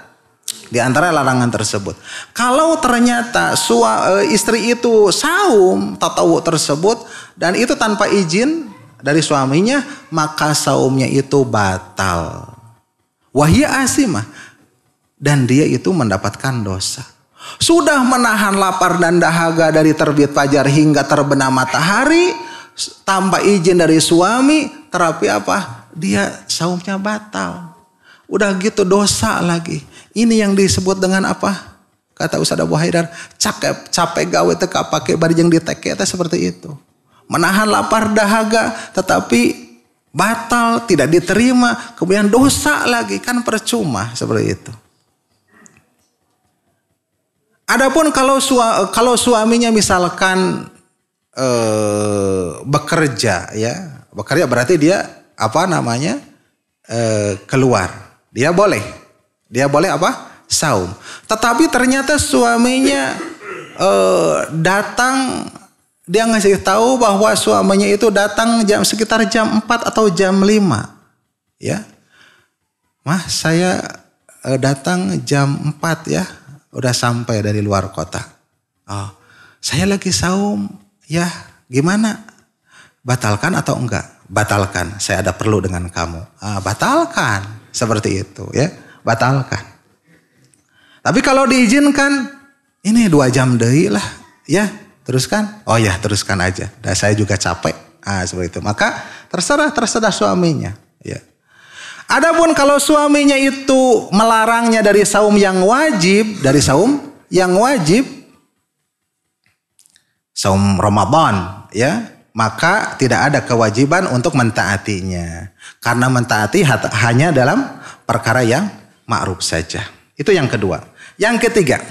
A: di antara larangan tersebut. Kalau ternyata sua, e, istri itu saum tatawu tersebut dan itu tanpa izin dari suaminya, maka saumnya itu batal. Wahia asimah. Dan dia itu mendapatkan dosa. Sudah menahan lapar dan dahaga dari terbit fajar hingga terbenam matahari, tanpa izin dari suami, terapi apa? Dia saumnya batal. Udah gitu dosa lagi. Ini yang disebut dengan apa? Kata ustadz Abu Haidar, capek, capek gawe teka pakai bari yang diteke teh seperti itu. Menahan lapar dahaga tetapi batal, tidak diterima, kemudian dosa lagi kan percuma seperti itu. Adapun kalau sua, kalau suaminya misalkan eh, bekerja ya, bekerja berarti dia apa namanya? Eh, keluar. Dia boleh dia boleh apa? Saum. Tetapi ternyata suaminya eh, datang dia ngasih tahu bahwa suaminya itu datang jam sekitar jam 4 atau jam 5. Ya. Mah saya eh, datang jam 4 ya. Udah sampai dari luar kota. Oh, saya lagi saum. Ya, gimana? Batalkan atau enggak? Batalkan. Saya ada perlu dengan kamu. Ah, batalkan. Seperti itu ya batalkan. Tapi kalau diizinkan, ini dua jam deh lah. Ya, teruskan. Oh ya, teruskan aja. Dan saya juga capek. Ah, seperti itu. Maka terserah, terserah suaminya. Ya. Adapun kalau suaminya itu melarangnya dari saum yang wajib, dari saum yang wajib, saum Ramadan, ya, maka tidak ada kewajiban untuk mentaatinya. Karena mentaati hanya dalam perkara yang ma'ruf saja. Itu yang kedua. Yang ketiga.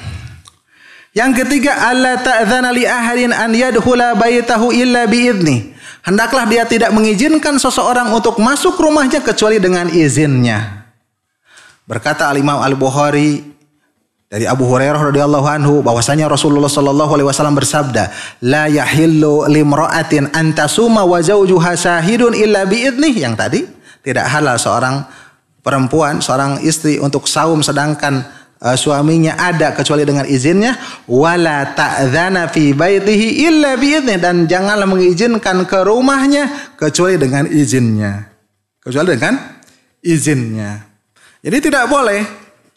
A: Yang ketiga, Allah ta'dzana li ahadin an yadkhula baitahu illa biidni. Hendaklah dia tidak mengizinkan seseorang untuk masuk rumahnya kecuali dengan izinnya. Berkata Al-Imam Al-Bukhari dari Abu Hurairah radhiyallahu anhu bahwasanya Rasulullah sallallahu alaihi wasallam bersabda, "La yahillu limra'atin an tasuma wa zawjuha sahidun illa biidnih." Yang tadi, tidak halal seorang perempuan seorang istri untuk saum sedangkan uh, suaminya ada kecuali dengan izinnya wala ta'dzana fi baitihi illa dan janganlah mengizinkan ke rumahnya kecuali dengan izinnya kecuali dengan izinnya jadi tidak boleh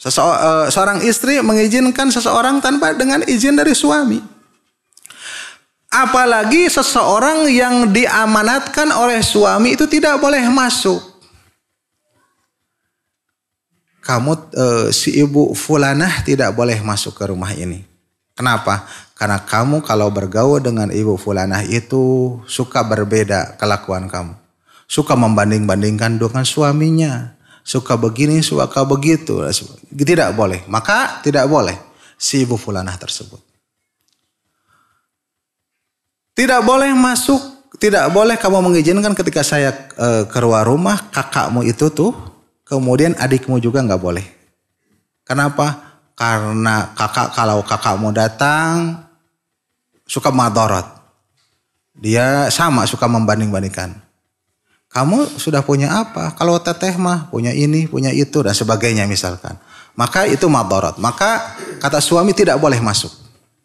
A: sese eh, seorang istri mengizinkan seseorang tanpa dengan izin dari suami apalagi seseorang yang diamanatkan oleh suami itu tidak boleh masuk kamu e, si ibu fulanah tidak boleh masuk ke rumah ini. Kenapa? Karena kamu kalau bergaul dengan ibu fulanah itu suka berbeda kelakuan kamu. Suka membanding-bandingkan dengan suaminya. Suka begini, suka begitu. Tidak boleh. Maka tidak boleh si ibu fulanah tersebut. Tidak boleh masuk, tidak boleh kamu mengizinkan ketika saya e, keluar rumah kakakmu itu tuh Kemudian adikmu juga nggak boleh. Kenapa? Karena kakak kalau kakakmu datang suka madorot. Dia sama suka membanding-bandingkan. Kamu sudah punya apa? Kalau teteh mah punya ini, punya itu dan sebagainya misalkan. Maka itu madorot. Maka kata suami tidak boleh masuk.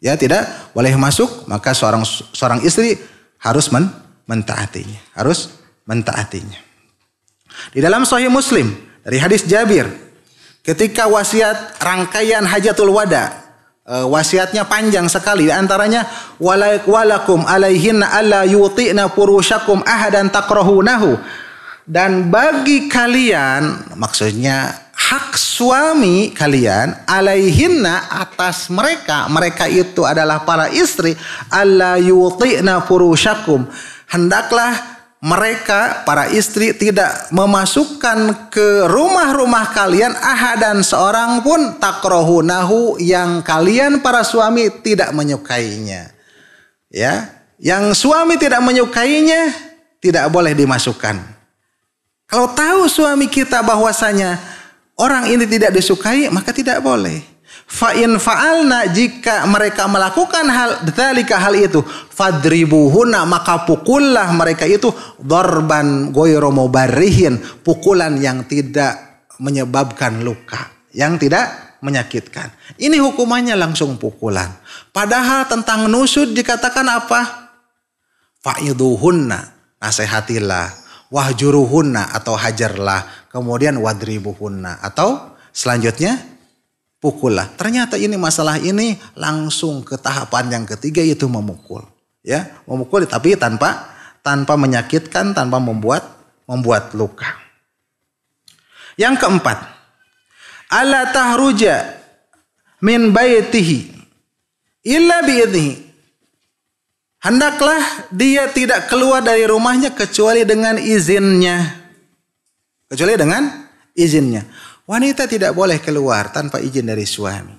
A: Ya tidak boleh masuk, maka seorang seorang istri harus men, mentaatinya, harus mentaatinya. Di dalam Sahih Muslim dari hadis Jabir, ketika wasiat rangkaian hajatul wada, eh, wasiatnya panjang sekali. antaranya walakum alaihinna alla yuti'na purushakum ahadan takrahunahu Dan bagi kalian, maksudnya hak suami kalian alaihinna atas mereka, mereka itu adalah para istri alla yuti'na purushakum. Hendaklah mereka para istri tidak memasukkan ke rumah-rumah kalian dan seorang pun takrohu nahu yang kalian para suami tidak menyukainya. Ya, yang suami tidak menyukainya tidak boleh dimasukkan. Kalau tahu suami kita bahwasanya orang ini tidak disukai maka tidak boleh. Fa'in fa'alna jika mereka melakukan hal dzalika hal itu fadribuhuna maka pukullah mereka itu dorban goyro mubarihin pukulan yang tidak menyebabkan luka yang tidak menyakitkan. Ini hukumannya langsung pukulan. Padahal tentang nusud dikatakan apa? Fa'iduhunna nasihatilah wahjuruhunna atau hajarlah, kemudian wadribuhunna atau selanjutnya pukullah. Ternyata ini masalah ini langsung ke tahapan yang ketiga yaitu memukul. Ya, memukul tapi tanpa tanpa menyakitkan, tanpa membuat membuat luka. Yang keempat, ala tahruja min baitihi illa biidnihi. Hendaklah dia tidak keluar dari rumahnya kecuali dengan izinnya. Kecuali dengan izinnya. Wanita tidak boleh keluar tanpa izin dari suami.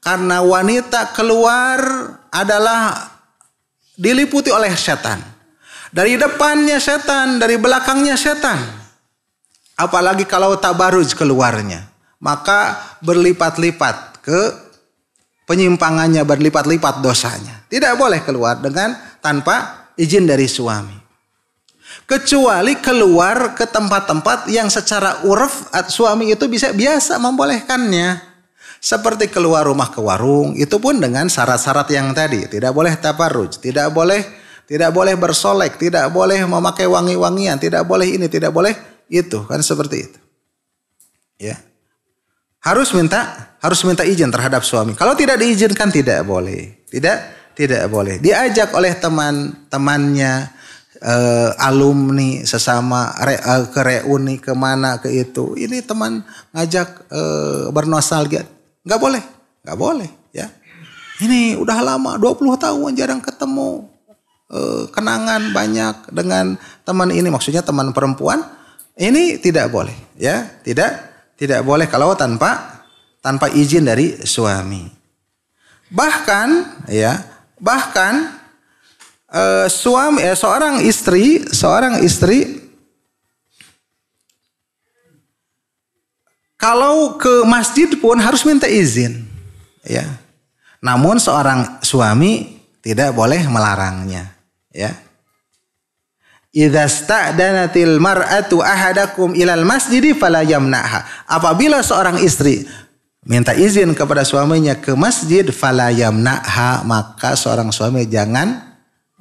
A: Karena wanita keluar adalah diliputi oleh setan. Dari depannya setan, dari belakangnya setan. Apalagi kalau tak baru keluarnya. Maka berlipat-lipat ke penyimpangannya, berlipat-lipat dosanya. Tidak boleh keluar dengan tanpa izin dari suami kecuali keluar ke tempat-tempat yang secara urf suami itu bisa biasa membolehkannya. Seperti keluar rumah ke warung, itu pun dengan syarat-syarat yang tadi. Tidak boleh taparuj, tidak boleh tidak boleh bersolek, tidak boleh memakai wangi-wangian, tidak boleh ini, tidak boleh itu. Kan seperti itu. Ya. Harus minta, harus minta izin terhadap suami. Kalau tidak diizinkan tidak boleh. Tidak, tidak boleh. Diajak oleh teman-temannya, uh, alumni sesama re, uh, ke reuni kemana ke itu ini teman ngajak uh, bernostalgia nggak boleh nggak boleh ya ini udah lama 20 tahun jarang ketemu kenangan banyak dengan teman ini maksudnya teman perempuan ini tidak boleh ya tidak tidak boleh kalau tanpa tanpa izin dari suami bahkan ya bahkan uh, suami eh, seorang istri, seorang istri kalau ke masjid pun harus minta izin. Ya. Namun seorang suami tidak boleh melarangnya, ya. Idza mar'atu ahadakum ilal masjidi falayamnaha Apabila seorang istri minta izin kepada suaminya ke masjid falayamnaha maka seorang suami jangan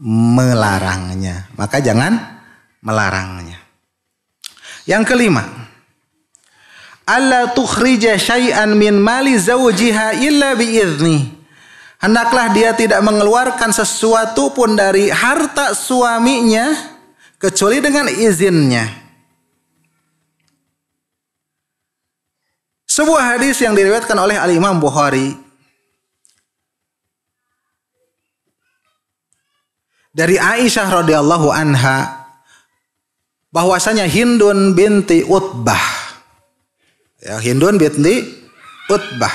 A: melarangnya. Maka jangan melarangnya. Yang kelima, Allah tukhrija syai'an min mali zawjiha illa bi'idni Hendaklah dia tidak mengeluarkan sesuatu pun dari harta suaminya kecuali dengan izinnya. Sebuah hadis yang diriwayatkan oleh Al Imam Bukhari dari Aisyah radhiyallahu anha bahwasanya Hindun binti Utbah ya Hindun binti Utbah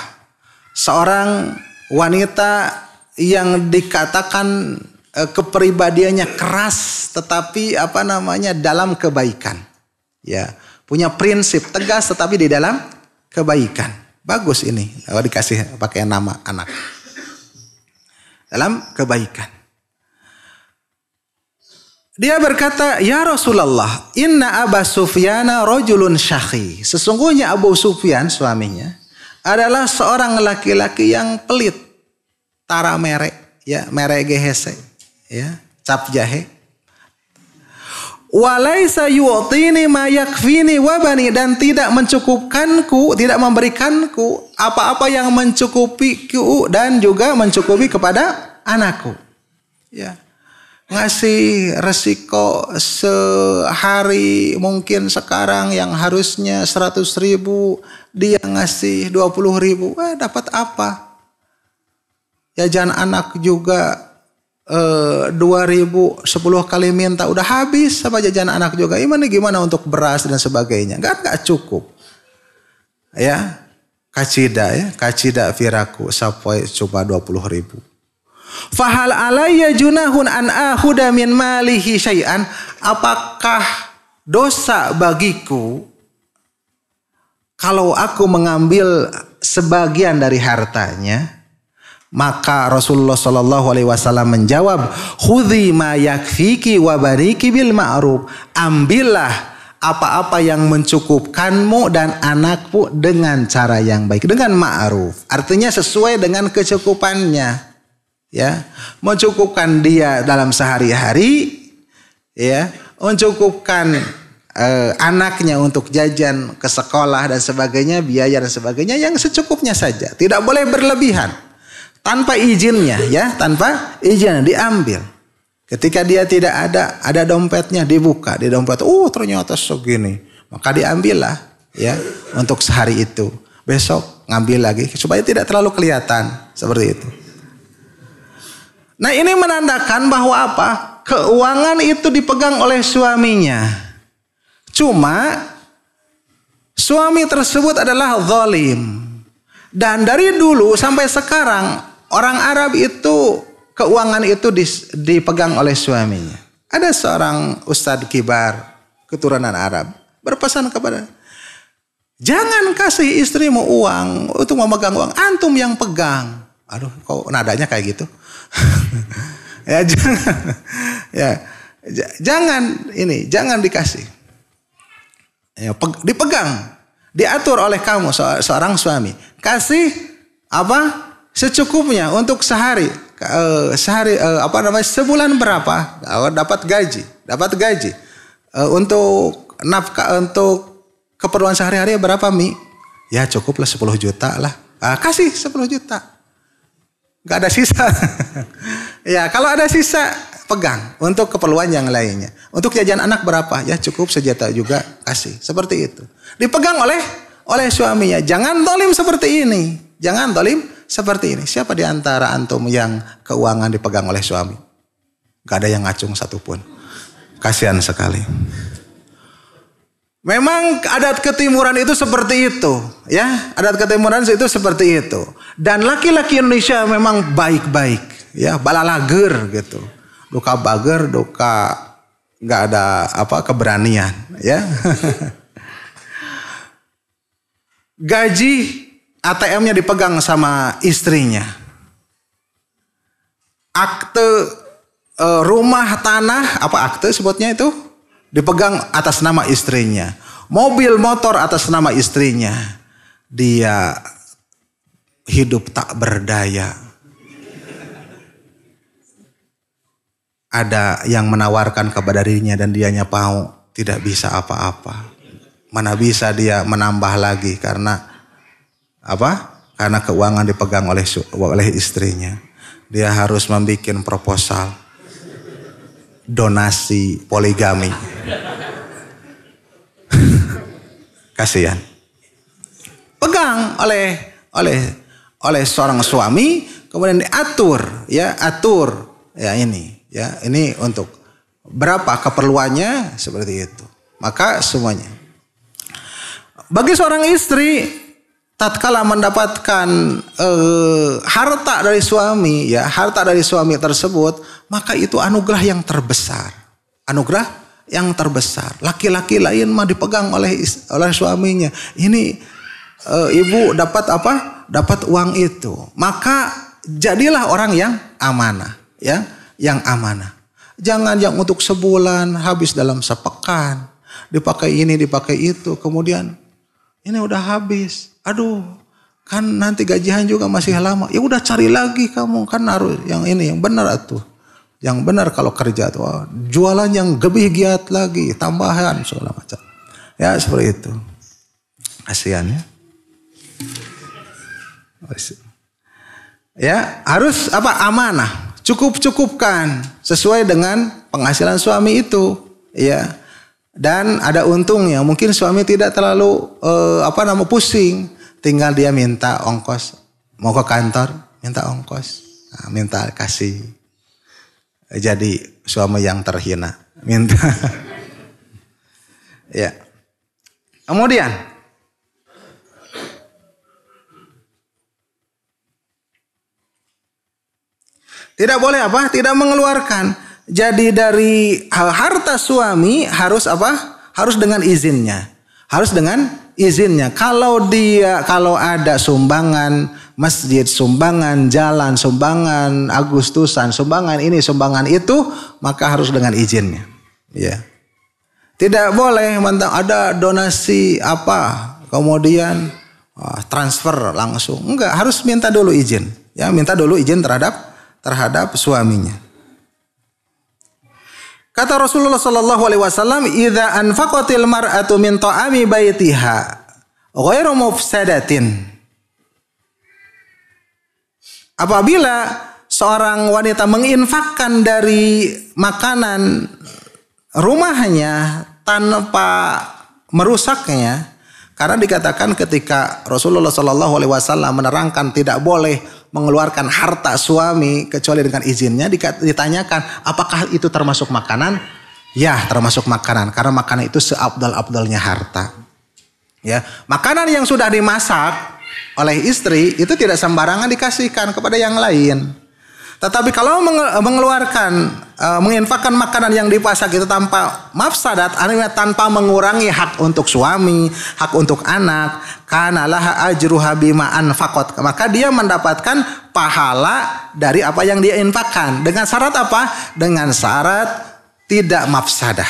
A: seorang wanita yang dikatakan eh, kepribadiannya keras tetapi apa namanya dalam kebaikan ya punya prinsip tegas tetapi di dalam kebaikan bagus ini kalau dikasih pakai nama anak dalam kebaikan dia berkata, "Ya Rasulullah, inna Abu Sufyana rojulun syakhi." Sesungguhnya Abu Sufyan suaminya adalah seorang laki-laki yang pelit, tara merek, ya, merek gehese, ya, cap jahe. Walaisa yu'tini ma yakfini wabani dan tidak mencukupkanku, tidak memberikanku apa-apa yang mencukupiku dan juga mencukupi kepada anakku. Ya ngasih resiko sehari mungkin sekarang yang harusnya 100 ribu dia ngasih 20 ribu eh, dapat apa jajan anak juga eh, 2 ribu sepuluh kali minta udah habis sama jajan anak juga gimana gimana untuk beras dan sebagainya kan gak cukup ya kacida ya kacida viraku sampai coba dua puluh ribu Fahal alayya junahun an ahuda min malihi syai'an. Apakah dosa bagiku kalau aku mengambil sebagian dari hartanya? Maka Rasulullah Shallallahu Alaihi Wasallam menjawab, "Hudi ma yakfiki wa bariki bil ma'ruf." Ambillah apa-apa yang mencukupkanmu dan anakmu dengan cara yang baik, dengan ma'ruf. Artinya sesuai dengan kecukupannya ya mencukupkan dia dalam sehari-hari ya mencukupkan eh, anaknya untuk jajan ke sekolah dan sebagainya biaya dan sebagainya yang secukupnya saja tidak boleh berlebihan tanpa izinnya ya tanpa izin diambil ketika dia tidak ada ada dompetnya dibuka di dompet uh oh ternyata segini maka diambillah ya untuk sehari itu besok ngambil lagi supaya tidak terlalu kelihatan seperti itu Nah ini menandakan bahwa apa? Keuangan itu dipegang oleh suaminya. Cuma suami tersebut adalah zalim. Dan dari dulu sampai sekarang orang Arab itu keuangan itu dipegang oleh suaminya. Ada seorang ustadz kibar keturunan Arab berpesan kepada Jangan kasih istrimu uang untuk memegang uang. Antum yang pegang. Aduh, kok nadanya kayak gitu. ya jangan, ya jangan ini jangan dikasih. Ya, dipegang, diatur oleh kamu seorang suami. Kasih apa secukupnya untuk sehari eh, sehari eh, apa namanya sebulan berapa uh, dapat gaji dapat gaji untuk nafkah untuk keperluan sehari-hari berapa mi ya cukuplah 10 juta lah ah, kasih 10 juta Gak ada sisa. ya, kalau ada sisa pegang untuk keperluan yang lainnya. Untuk jajan anak berapa? Ya cukup sejata juga kasih. Seperti itu. Dipegang oleh oleh suaminya. Jangan dolim seperti ini. Jangan dolim seperti ini. Siapa di antara antum yang keuangan dipegang oleh suami? Gak ada yang ngacung satupun. Kasihan sekali. Memang adat ketimuran itu seperti itu, ya. Adat ketimuran itu seperti itu. Dan laki-laki Indonesia memang baik-baik, ya, balalager gitu. Duka bager, duka nggak ada apa keberanian, ya. Gaji ATM-nya dipegang sama istrinya. Akte eh, rumah tanah apa akte sebutnya itu? dipegang atas nama istrinya. Mobil, motor atas nama istrinya. Dia hidup tak berdaya. Ada yang menawarkan kepada dirinya dan dianya mau tidak bisa apa-apa. Mana bisa dia menambah lagi karena apa? Karena keuangan dipegang oleh oleh istrinya. Dia harus membuat proposal donasi poligami. Kasihan. Pegang oleh oleh oleh seorang suami kemudian diatur ya atur ya ini ya ini untuk berapa keperluannya seperti itu maka semuanya bagi seorang istri tatkala mendapatkan eh, harta dari suami ya harta dari suami tersebut maka itu anugerah yang terbesar anugerah yang terbesar laki-laki lain mah dipegang oleh oleh suaminya ini eh, ibu dapat apa dapat uang itu maka jadilah orang yang amanah ya yang amanah jangan yang untuk sebulan habis dalam sepekan dipakai ini dipakai itu kemudian ini udah habis Aduh, kan nanti gajian juga masih lama. Ya udah cari lagi kamu kan harus yang ini yang benar tuh. Yang benar kalau kerja tuh oh, jualan yang lebih giat lagi, tambahan segala macam. Ya seperti itu. Kasihan ya. Ya, harus apa amanah. Cukup-cukupkan sesuai dengan penghasilan suami itu, ya. Dan ada untungnya. Mungkin suami tidak terlalu eh, apa nama pusing tinggal dia minta ongkos mau ke kantor minta ongkos nah, minta kasih jadi suami yang terhina minta ya kemudian tidak boleh apa tidak mengeluarkan jadi dari harta suami harus apa harus dengan izinnya harus dengan izinnya. Kalau dia kalau ada sumbangan masjid, sumbangan jalan, sumbangan agustusan, sumbangan ini, sumbangan itu, maka harus dengan izinnya. Ya. Tidak boleh mentang ada donasi apa, kemudian ah, transfer langsung. Enggak, harus minta dulu izin. Ya, minta dulu izin terhadap terhadap suaminya. Kata Rasulullah Shallallahu Alaihi Wasallam, "Ida mar atau minto ami baytiha, ghairu sedatin." Apabila seorang wanita menginfakkan dari makanan rumahnya tanpa merusaknya, karena dikatakan ketika Rasulullah Shallallahu Alaihi Wasallam menerangkan tidak boleh mengeluarkan harta suami kecuali dengan izinnya ditanyakan apakah itu termasuk makanan? Ya, termasuk makanan karena makanan itu seabdal-abdalnya harta. Ya, makanan yang sudah dimasak oleh istri itu tidak sembarangan dikasihkan kepada yang lain. Tetapi kalau mengeluarkan, e, menginfakkan makanan yang dipasak itu tanpa mafsadat, artinya tanpa mengurangi hak untuk suami, hak untuk anak, karena lah ajaru bima fakot, Maka dia mendapatkan pahala dari apa yang dia infakkan. Dengan syarat apa? Dengan syarat tidak mafsadah.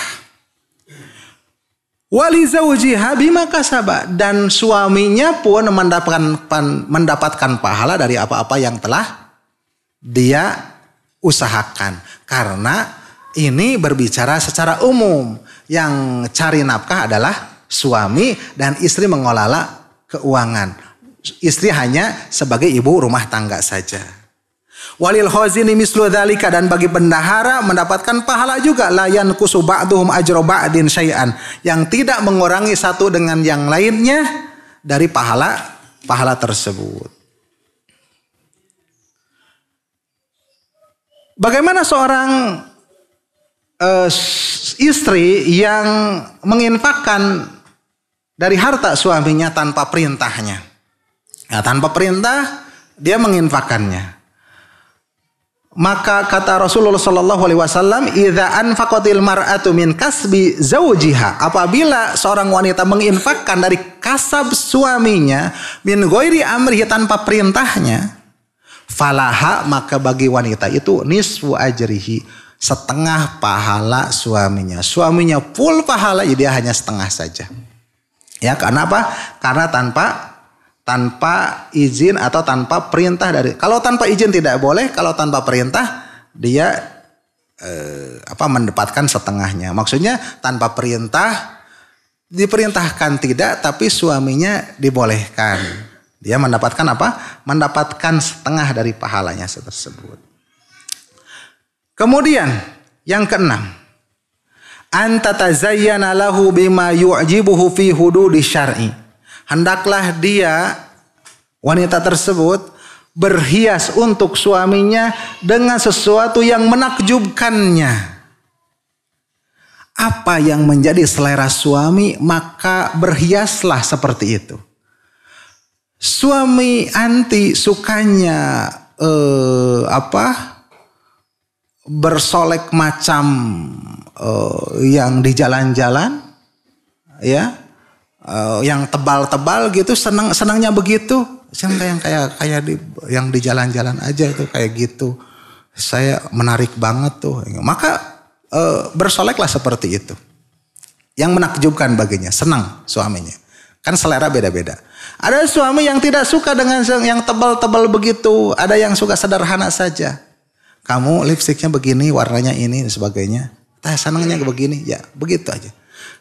A: Walizaujiha habimah dan suaminya pun mendapatkan mendapatkan pahala dari apa-apa yang telah dia usahakan karena ini berbicara secara umum yang cari nafkah adalah suami dan istri mengelola keuangan istri hanya sebagai ibu rumah tangga saja Walil khazini mislu dzalika dan bagi bendahara mendapatkan pahala juga layan kusubak tuhum ajra ba'din syai'an yang tidak mengurangi satu dengan yang lainnya dari pahala pahala tersebut. Bagaimana seorang uh, istri yang menginfakkan dari harta suaminya tanpa perintahnya. Nah, tanpa perintah dia menginfakannya. Maka kata Rasulullah Shallallahu Alaihi Wasallam, "Idza anfakotil mar'atu min kasbi zaujiha." Apabila seorang wanita menginfakkan dari kasab suaminya, min goiri amrihi tanpa perintahnya, Falaha maka bagi wanita itu nisfu ajrihi setengah pahala suaminya. Suaminya full pahala jadi dia hanya setengah saja. Ya, karena apa? Karena tanpa tanpa izin atau tanpa perintah dari kalau tanpa izin tidak boleh, kalau tanpa perintah dia eh, apa mendapatkan setengahnya. Maksudnya tanpa perintah diperintahkan tidak tapi suaminya dibolehkan. Dia mendapatkan apa? Mendapatkan setengah dari pahalanya tersebut. Kemudian yang keenam, antatazayyana lahu bima yu'jibuhu fi hududi syar'i. Hendaklah dia wanita tersebut berhias untuk suaminya dengan sesuatu yang menakjubkannya. Apa yang menjadi selera suami, maka berhiaslah seperti itu suami anti sukanya eh, apa bersolek macam eh, yang di jalan-jalan ya eh, yang tebal-tebal gitu senang senangnya begitu senang kayak kayak kayak di yang di jalan-jalan aja itu kayak gitu saya menarik banget tuh maka eh, bersoleklah seperti itu yang menakjubkan baginya senang suaminya kan selera beda-beda ada suami yang tidak suka dengan yang tebal-tebal begitu. Ada yang suka sederhana saja. Kamu lipstiknya begini, warnanya ini, dan sebagainya. Teh senangnya begini, ya begitu aja.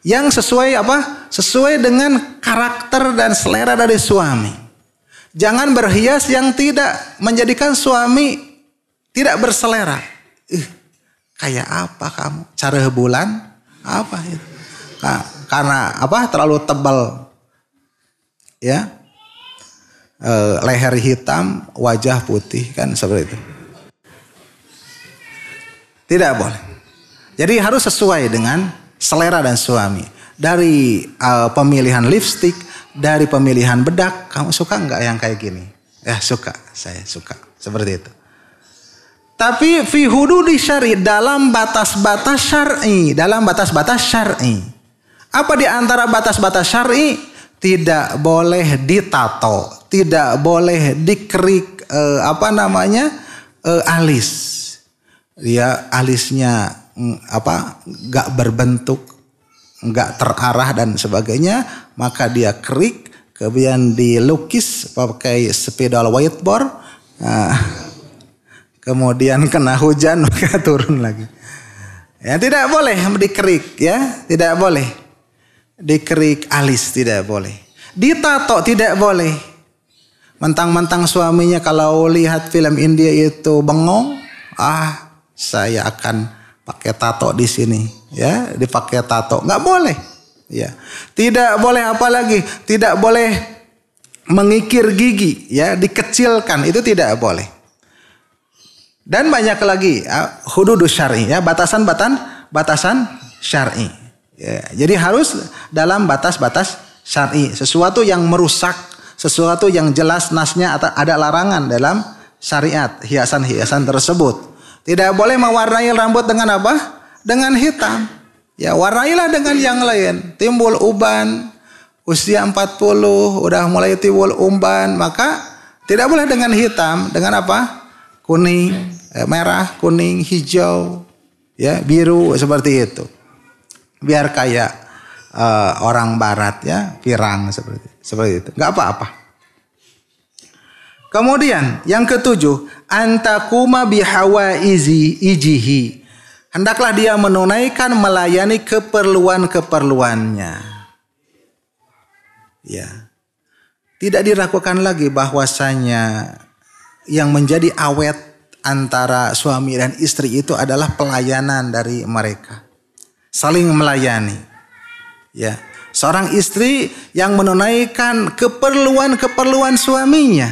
A: Yang sesuai apa? Sesuai dengan karakter dan selera dari suami. Jangan berhias yang tidak menjadikan suami tidak berselera. Ih, kayak apa kamu? Cara bulan? Apa itu? Nah, karena apa? Terlalu tebal ya e, leher hitam, wajah putih kan seperti itu. Tidak boleh. Jadi harus sesuai dengan selera dan suami. Dari e, pemilihan lipstick, dari pemilihan bedak, kamu suka nggak yang kayak gini? Ya suka, saya suka. Seperti itu. Tapi fi hududi syari dalam batas-batas syar'i, dalam batas-batas syar'i. Apa di antara batas-batas syar'i? tidak boleh ditato, tidak boleh dikerik eh, apa namanya eh, alis. ya alisnya mm, apa nggak berbentuk, nggak terarah dan sebagainya, maka dia kerik, kemudian dilukis pakai spidol whiteboard, nah, kemudian kena hujan maka turun lagi. Ya tidak boleh dikerik ya, tidak boleh. Dikerik alis tidak boleh. Ditato tidak boleh. Mentang-mentang suaminya kalau lihat film India itu bengong, ah saya akan pakai tato di sini, ya dipakai tato nggak boleh, ya tidak boleh apa lagi, tidak boleh mengikir gigi, ya dikecilkan itu tidak boleh. Dan banyak lagi ah, hududus syari, ya batasan batan batasan syari. Ya, jadi harus dalam batas-batas syar'i. Sesuatu yang merusak, sesuatu yang jelas nasnya ada larangan dalam syariat hiasan-hiasan tersebut. Tidak boleh mewarnai rambut dengan apa? Dengan hitam. Ya, warnailah dengan yang lain. Timbul uban, usia 40, udah mulai timbul umban, maka tidak boleh dengan hitam, dengan apa? Kuning, eh, merah, kuning, hijau, ya, biru seperti itu biar kayak uh, orang barat ya, pirang seperti seperti itu. nggak apa-apa. Kemudian yang ketujuh, antakuma bihawa izi ijihi. Hendaklah dia menunaikan melayani keperluan-keperluannya. Ya. Tidak diragukan lagi bahwasanya yang menjadi awet antara suami dan istri itu adalah pelayanan dari mereka saling melayani. Ya, seorang istri yang menunaikan keperluan-keperluan suaminya.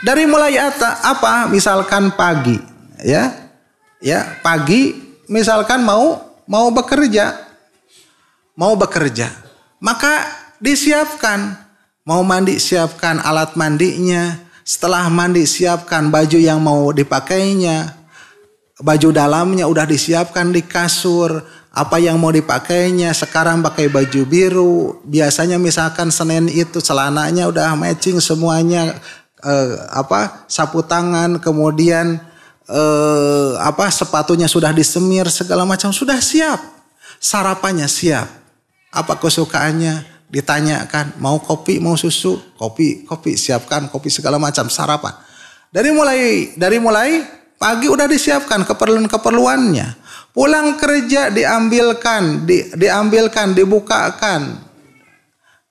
A: Dari mulai apa? Misalkan pagi, ya. Ya, pagi misalkan mau mau bekerja. Mau bekerja. Maka disiapkan mau mandi siapkan alat mandinya, setelah mandi siapkan baju yang mau dipakainya, baju dalamnya udah disiapkan di kasur, apa yang mau dipakainya, sekarang pakai baju biru, biasanya misalkan Senin itu celananya udah matching semuanya eh, apa sapu tangan, kemudian eh, apa sepatunya sudah disemir segala macam sudah siap. Sarapannya siap. Apa kesukaannya? ditanyakan mau kopi mau susu kopi kopi siapkan kopi segala macam sarapan dari mulai dari mulai Pagi udah disiapkan keperluan-keperluannya. Pulang kerja diambilkan, di, diambilkan, dibukakan.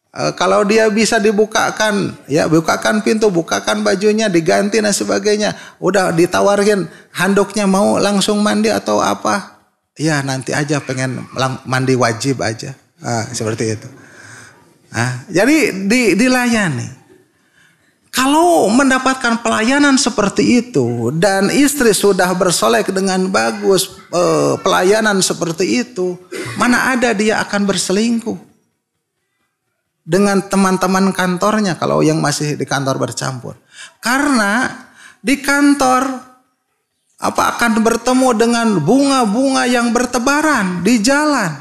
A: E, kalau dia bisa dibukakan, ya bukakan pintu, bukakan bajunya, diganti dan sebagainya. Udah ditawarin handuknya mau langsung mandi atau apa? Ya nanti aja pengen mandi wajib aja. Ah, seperti itu. Ah, jadi di, dilayani. Kalau mendapatkan pelayanan seperti itu dan istri sudah bersolek dengan bagus eh, pelayanan seperti itu, mana ada dia akan berselingkuh dengan teman-teman kantornya kalau yang masih di kantor bercampur. Karena di kantor apa akan bertemu dengan bunga-bunga yang bertebaran di jalan.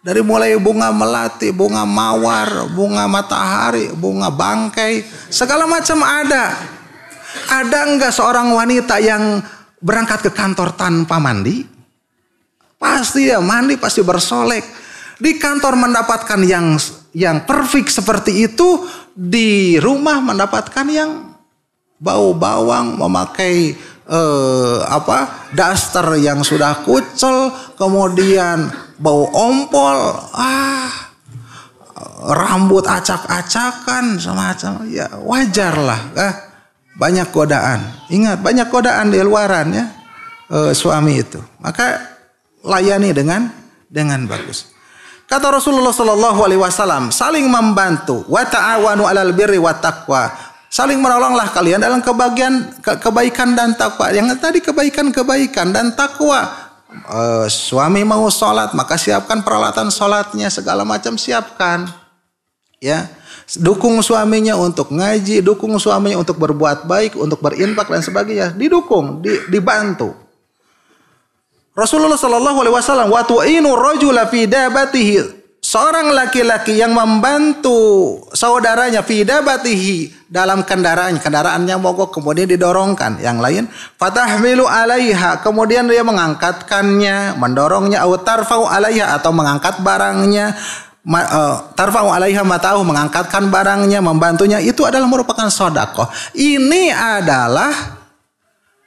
A: Dari mulai bunga melati, bunga mawar, bunga matahari, bunga bangkai, segala macam ada. Ada enggak seorang wanita yang berangkat ke kantor tanpa mandi? Pasti ya, mandi pasti bersolek. Di kantor mendapatkan yang yang perfect seperti itu, di rumah mendapatkan yang bau bawang, memakai eh, apa daster yang sudah kucel, kemudian bau ompol, ah rambut acak-acakan semacam ya wajar lah ah. banyak godaan ingat banyak godaan di luaran ya eh, suami itu maka layani dengan dengan bagus kata Rasulullah Shallallahu Alaihi Wasallam saling membantu wa ta'awanu alal birri wa saling menolonglah kalian dalam kebagian ke, kebaikan dan takwa. Yang tadi kebaikan-kebaikan dan takwa Eh, suami mau sholat maka siapkan peralatan sholatnya segala macam siapkan ya dukung suaminya untuk ngaji dukung suaminya untuk berbuat baik untuk berinfak dan sebagainya didukung di, dibantu Rasulullah Shallallahu Alaihi Wasallam watuinu rojula fi seorang laki-laki yang membantu saudaranya fidabatihi dalam kendaraan kendaraannya mogok kemudian didorongkan yang lain fatahmilu alaiha kemudian dia mengangkatkannya mendorongnya atau alaiha atau mengangkat barangnya Ma, eh, tarfa'u alaiha matahu mengangkatkan barangnya membantunya itu adalah merupakan sodako. ini adalah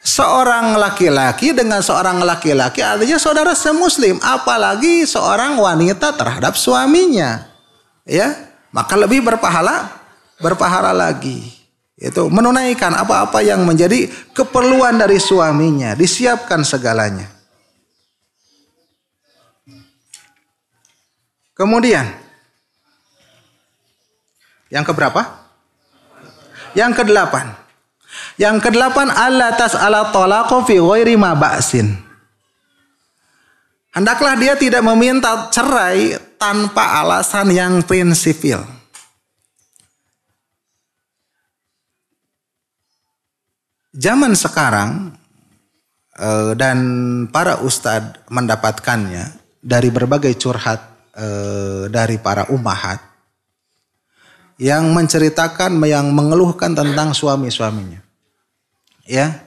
A: seorang laki-laki dengan seorang laki-laki artinya saudara semuslim apalagi seorang wanita terhadap suaminya ya maka lebih berpahala berpahala lagi itu menunaikan apa-apa yang menjadi keperluan dari suaminya disiapkan segalanya kemudian yang keberapa yang kedelapan yang kedelapan Allah ala tolako fi ghairi ma Hendaklah dia tidak meminta cerai tanpa alasan yang prinsipil. Zaman sekarang eh, dan para ustadz mendapatkannya dari berbagai curhat eh, dari para umahat yang menceritakan, yang mengeluhkan tentang suami-suaminya ya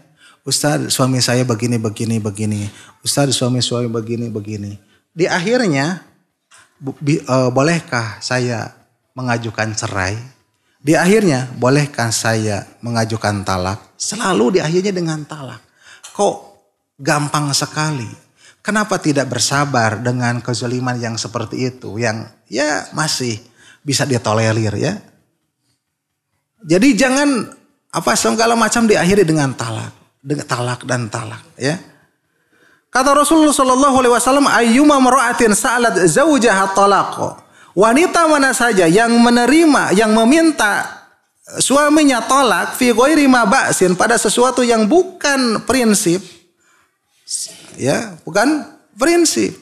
A: Ustadz suami saya begini begini begini Ustadz suami suami begini begini di akhirnya bi, uh, bolehkah saya mengajukan cerai di akhirnya bolehkah saya mengajukan talak selalu di akhirnya dengan talak kok gampang sekali Kenapa tidak bersabar dengan kezaliman yang seperti itu yang ya masih bisa ditolerir ya. Jadi jangan apa segala macam diakhiri dengan talak, dengan talak dan talak, ya. Kata Rasulullah Shallallahu Alaihi Wasallam, ayyuma mar'atin salat zaujah talaqo. Wanita mana saja yang menerima, yang meminta eh, suaminya tolak fi ghairi ba'sin pada sesuatu yang bukan prinsip ya, bukan prinsip.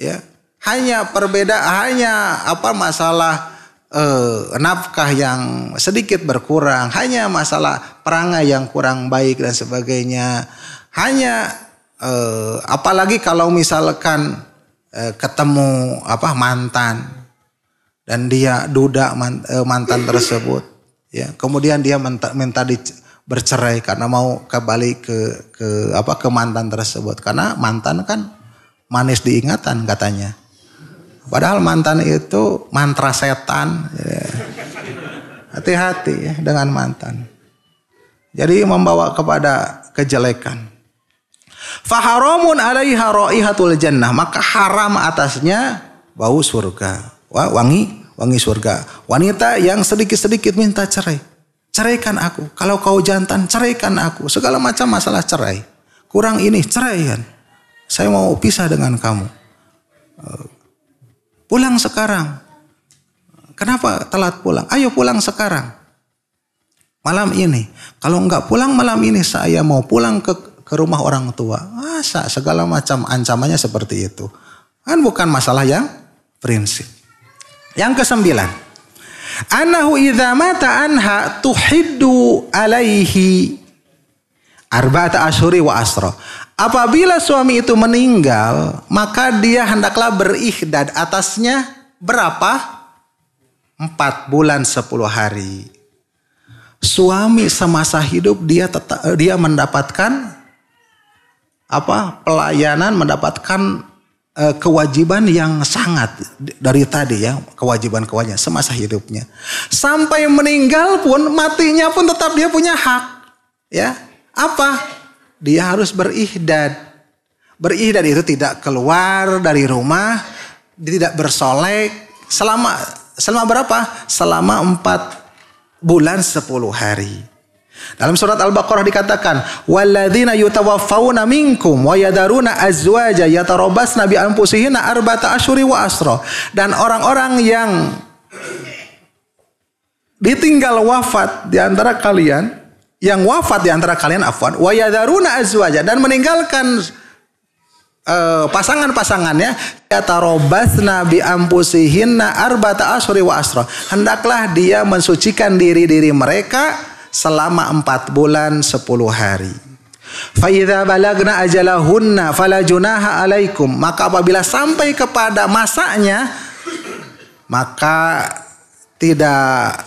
A: Ya, hanya perbeda hanya apa masalah eh, nafkah yang sedikit berkurang, hanya masalah perangai yang kurang baik dan sebagainya. Hanya eh, apalagi kalau misalkan eh, ketemu apa mantan dan dia duda man, eh, mantan tersebut, ya kemudian dia minta, minta di, bercerai karena mau kembali ke ke apa ke mantan tersebut karena mantan kan manis diingatan katanya Padahal mantan itu mantra setan. Hati-hati ya. dengan mantan. Jadi membawa kepada kejelekan. Faharamun alaiha hatul jannah. Maka haram atasnya bau surga. Wah, wangi, wangi surga. Wanita yang sedikit-sedikit minta cerai. Ceraikan aku. Kalau kau jantan, ceraikan aku. Segala macam masalah cerai. Kurang ini, ceraikan. Saya mau pisah dengan kamu. Pulang sekarang. Kenapa telat pulang? Ayo pulang sekarang. Malam ini. Kalau enggak pulang malam ini saya mau pulang ke ke rumah orang tua. Masa segala macam ancamannya seperti itu. Kan bukan masalah yang prinsip. Yang kesembilan. Anahu idza mata anha tuhiddu alaihi Arba'ata asyuri wa asro. Apabila suami itu meninggal, maka dia hendaklah berihdad atasnya berapa? Empat bulan sepuluh hari. Suami semasa hidup dia tetap, dia mendapatkan apa pelayanan mendapatkan e, kewajiban yang sangat dari tadi ya kewajiban kewajiban semasa hidupnya sampai meninggal pun matinya pun tetap dia punya hak ya apa? Dia harus berihdad. Berihdad itu tidak keluar dari rumah, tidak bersolek selama selama berapa? Selama empat bulan sepuluh hari. Dalam surat Al-Baqarah dikatakan, "Walladzina yutawaffawna minkum wa yadaruna azwaja yatarabasna bi anfusihinna arba'ata asyhuri wa asra." Dan orang-orang yang ditinggal wafat di antara kalian yang wafat di antara kalian afwan wa azwaja dan meninggalkan uh, pasangan-pasangannya yatarobasna bi ampusihinna arbata asri wa asra hendaklah dia mensucikan diri-diri mereka selama empat bulan sepuluh hari Faida balagna ajalahunna fala junaha alaikum maka apabila sampai kepada masanya maka tidak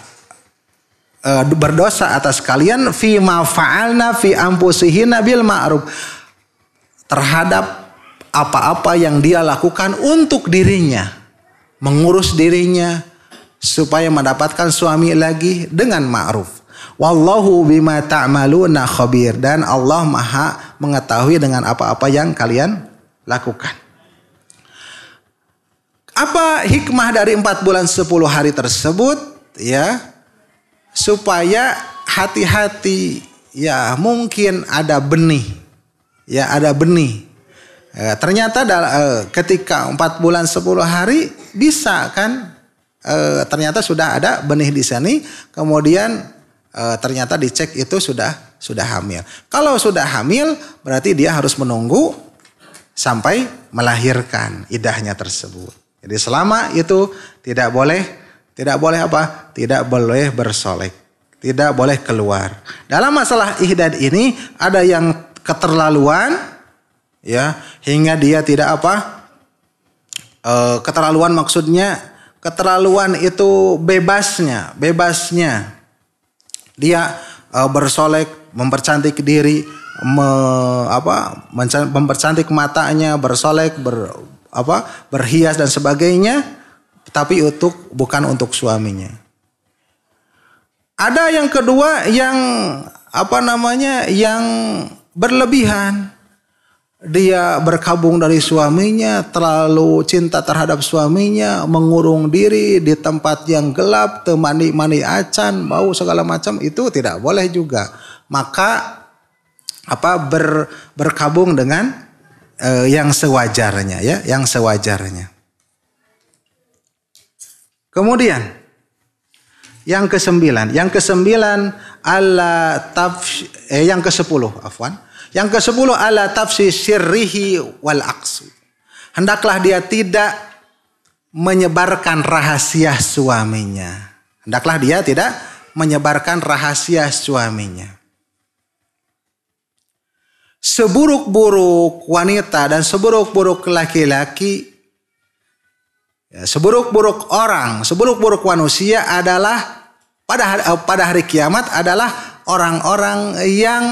A: uh, berdosa atas kalian fi ma fa'alna fi ampusihina bil ma'ruf terhadap apa-apa yang dia lakukan untuk dirinya mengurus dirinya supaya mendapatkan suami lagi dengan ma'ruf wallahu bima ta'maluna khabir dan Allah Maha mengetahui dengan apa-apa yang kalian lakukan apa hikmah dari 4 bulan 10 hari tersebut ya supaya hati-hati ya mungkin ada benih ya ada benih ya, ternyata eh, ketika 4 bulan 10 hari bisa kan e, ternyata sudah ada benih di sini kemudian e, ternyata dicek itu sudah sudah hamil kalau sudah hamil berarti dia harus menunggu sampai melahirkan idahnya tersebut jadi selama itu tidak boleh tidak boleh apa? Tidak boleh bersolek. Tidak boleh keluar. Dalam masalah ihdad ini ada yang keterlaluan ya hingga dia tidak apa? E, keterlaluan maksudnya keterlaluan itu bebasnya, bebasnya. Dia e, bersolek, mempercantik diri, me, apa? mempercantik matanya, bersolek, ber apa? berhias dan sebagainya tapi untuk bukan untuk suaminya. Ada yang kedua yang apa namanya yang berlebihan. Dia berkabung dari suaminya, terlalu cinta terhadap suaminya, mengurung diri di tempat yang gelap, temani-mani acan, bau segala macam itu tidak boleh juga. Maka apa ber, berkabung dengan eh, yang sewajarnya ya, yang sewajarnya. Kemudian yang kesembilan, yang kesembilan ala taf eh, yang kesepuluh, afwan. Yang kesepuluh ala tafsir sirrihi wal aksu. Hendaklah dia tidak menyebarkan rahasia suaminya. Hendaklah dia tidak menyebarkan rahasia suaminya. Seburuk-buruk wanita dan seburuk-buruk laki-laki seburuk-buruk orang, seburuk-buruk manusia adalah pada hari, eh, pada hari kiamat adalah orang-orang yang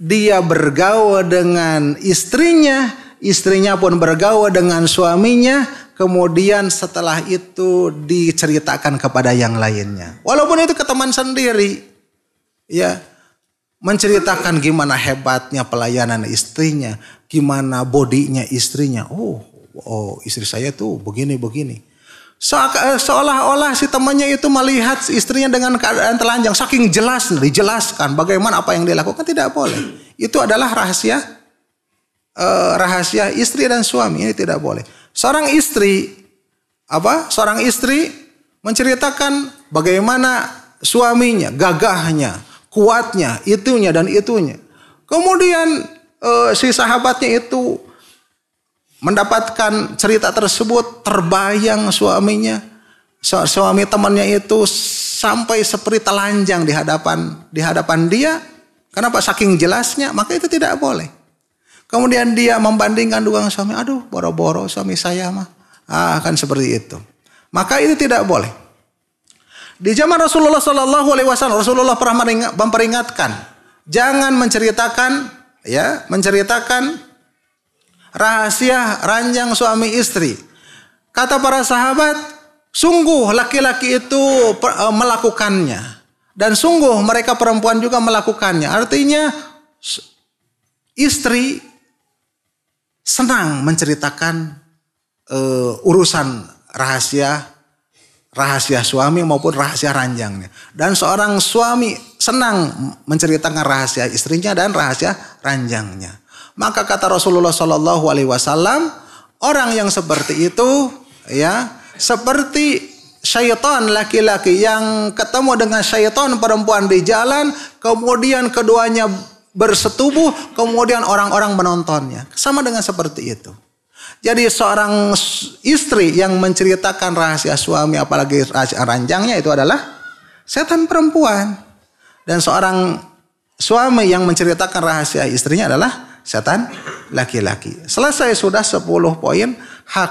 A: dia bergaul dengan istrinya, istrinya pun bergaul dengan suaminya, kemudian setelah itu diceritakan kepada yang lainnya. Walaupun itu ke teman sendiri. Ya, menceritakan gimana hebatnya pelayanan istrinya, gimana bodinya istrinya. Oh, oh istri saya tuh begini begini. Eh, seolah-olah si temannya itu melihat istrinya dengan keadaan telanjang, saking jelas dijelaskan bagaimana apa yang dia lakukan tidak boleh. Itu adalah rahasia eh, rahasia istri dan suami ini tidak boleh. Seorang istri apa? Seorang istri menceritakan bagaimana suaminya, gagahnya, kuatnya, itunya dan itunya. Kemudian eh, si sahabatnya itu mendapatkan cerita tersebut terbayang suaminya suami temannya itu sampai seperti telanjang di hadapan di hadapan dia kenapa saking jelasnya maka itu tidak boleh kemudian dia membandingkan dengan suami aduh boro-boro suami saya mah ah, akan seperti itu maka itu tidak boleh di zaman Rasulullah Shallallahu Alaihi Wasallam Rasulullah pernah memperingatkan jangan menceritakan ya menceritakan Rahasia ranjang suami istri. Kata para sahabat, sungguh laki-laki itu eh, melakukannya. Dan sungguh mereka perempuan juga melakukannya. Artinya istri senang menceritakan uh, urusan rahasia rahasia suami maupun rahasia ranjangnya. Dan seorang suami senang menceritakan rahasia istrinya dan rahasia ranjangnya. Maka kata Rasulullah Shallallahu Alaihi Wasallam, orang yang seperti itu, ya seperti syaitan laki-laki yang ketemu dengan syaitan perempuan di jalan, kemudian keduanya bersetubuh, kemudian orang-orang menontonnya. Sama dengan seperti itu. Jadi seorang istri yang menceritakan rahasia suami apalagi rahasia ranjangnya itu adalah setan perempuan. Dan seorang suami yang menceritakan rahasia istrinya adalah setan laki-laki. Selesai sudah 10 poin hak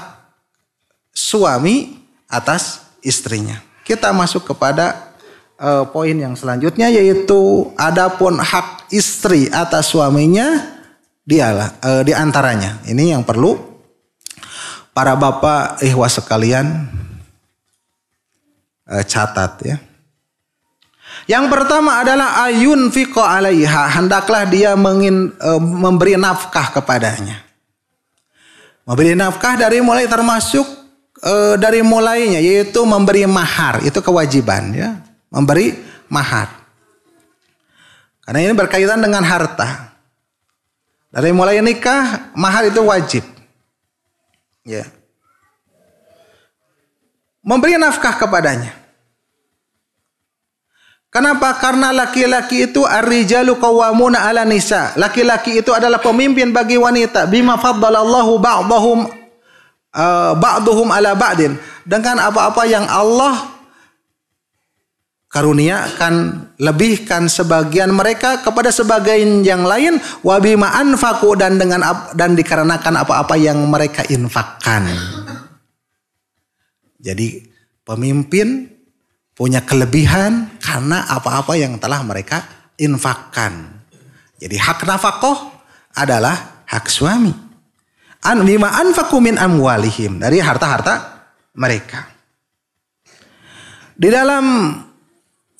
A: suami atas istrinya. Kita masuk kepada uh, poin yang selanjutnya yaitu adapun hak istri atas suaminya dialah uh, eh, di antaranya. Ini yang perlu para bapak ikhwas sekalian uh, catat ya. Yang pertama adalah ayun fiko alaiha. Hendaklah dia mengin, uh, memberi nafkah kepadanya. Memberi nafkah dari mulai termasuk e, dari mulainya yaitu memberi mahar. Itu kewajiban ya. Memberi mahar. Karena ini berkaitan dengan harta. Dari mulai nikah, mahar itu wajib. Ya. Memberi nafkah kepadanya. Kenapa? Karena laki-laki itu ar-rijalu qawwamuna 'ala nisa. Laki-laki itu adalah pemimpin bagi wanita. Bima faddalallahu ba'dahum uh, 'ala ba'din. Dengan apa-apa yang Allah karuniakan lebihkan sebagian mereka kepada sebagian yang lain wabima anfaku dan dengan dan dikarenakan apa-apa yang mereka infakkan. Jadi pemimpin punya kelebihan karena apa-apa yang telah mereka infakkan. Jadi hak nafkah adalah hak suami. An lima anfaqu amwalihim dari harta-harta mereka. Di dalam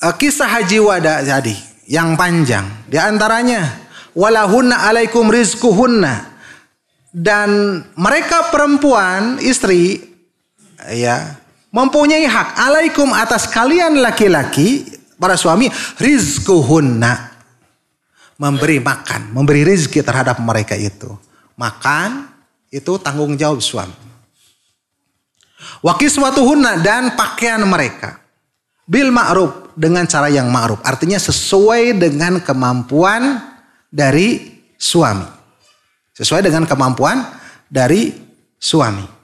A: uh, kisah Haji Wada jadi yang panjang di antaranya walahunna alaikum rizquhunna dan mereka perempuan istri ya mempunyai hak alaikum atas kalian laki-laki para suami rizkuhunna memberi makan, memberi rizki terhadap mereka itu. Makan itu tanggung jawab suami. Wakiswatuhunna dan pakaian mereka. Bil ma'ruf dengan cara yang ma'ruf. Artinya sesuai dengan kemampuan dari suami. Sesuai dengan kemampuan dari suami.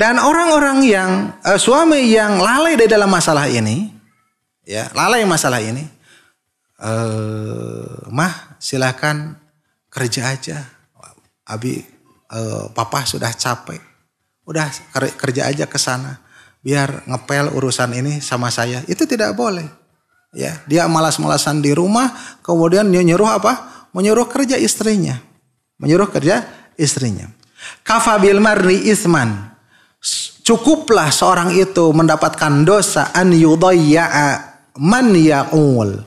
A: Dan orang-orang yang uh, suami yang lalai dari dalam masalah ini, ya lalai masalah ini, uh, mah silahkan kerja aja. Abi, uh, papa sudah capek, udah kerja aja ke sana, biar ngepel urusan ini sama saya. Itu tidak boleh. Ya, dia malas-malasan di rumah, kemudian nyuruh apa? Menyuruh kerja istrinya, menyuruh kerja istrinya. Kafabil marni isman Cukuplah seorang itu mendapatkan dosa an yudayya'a man ya'ul.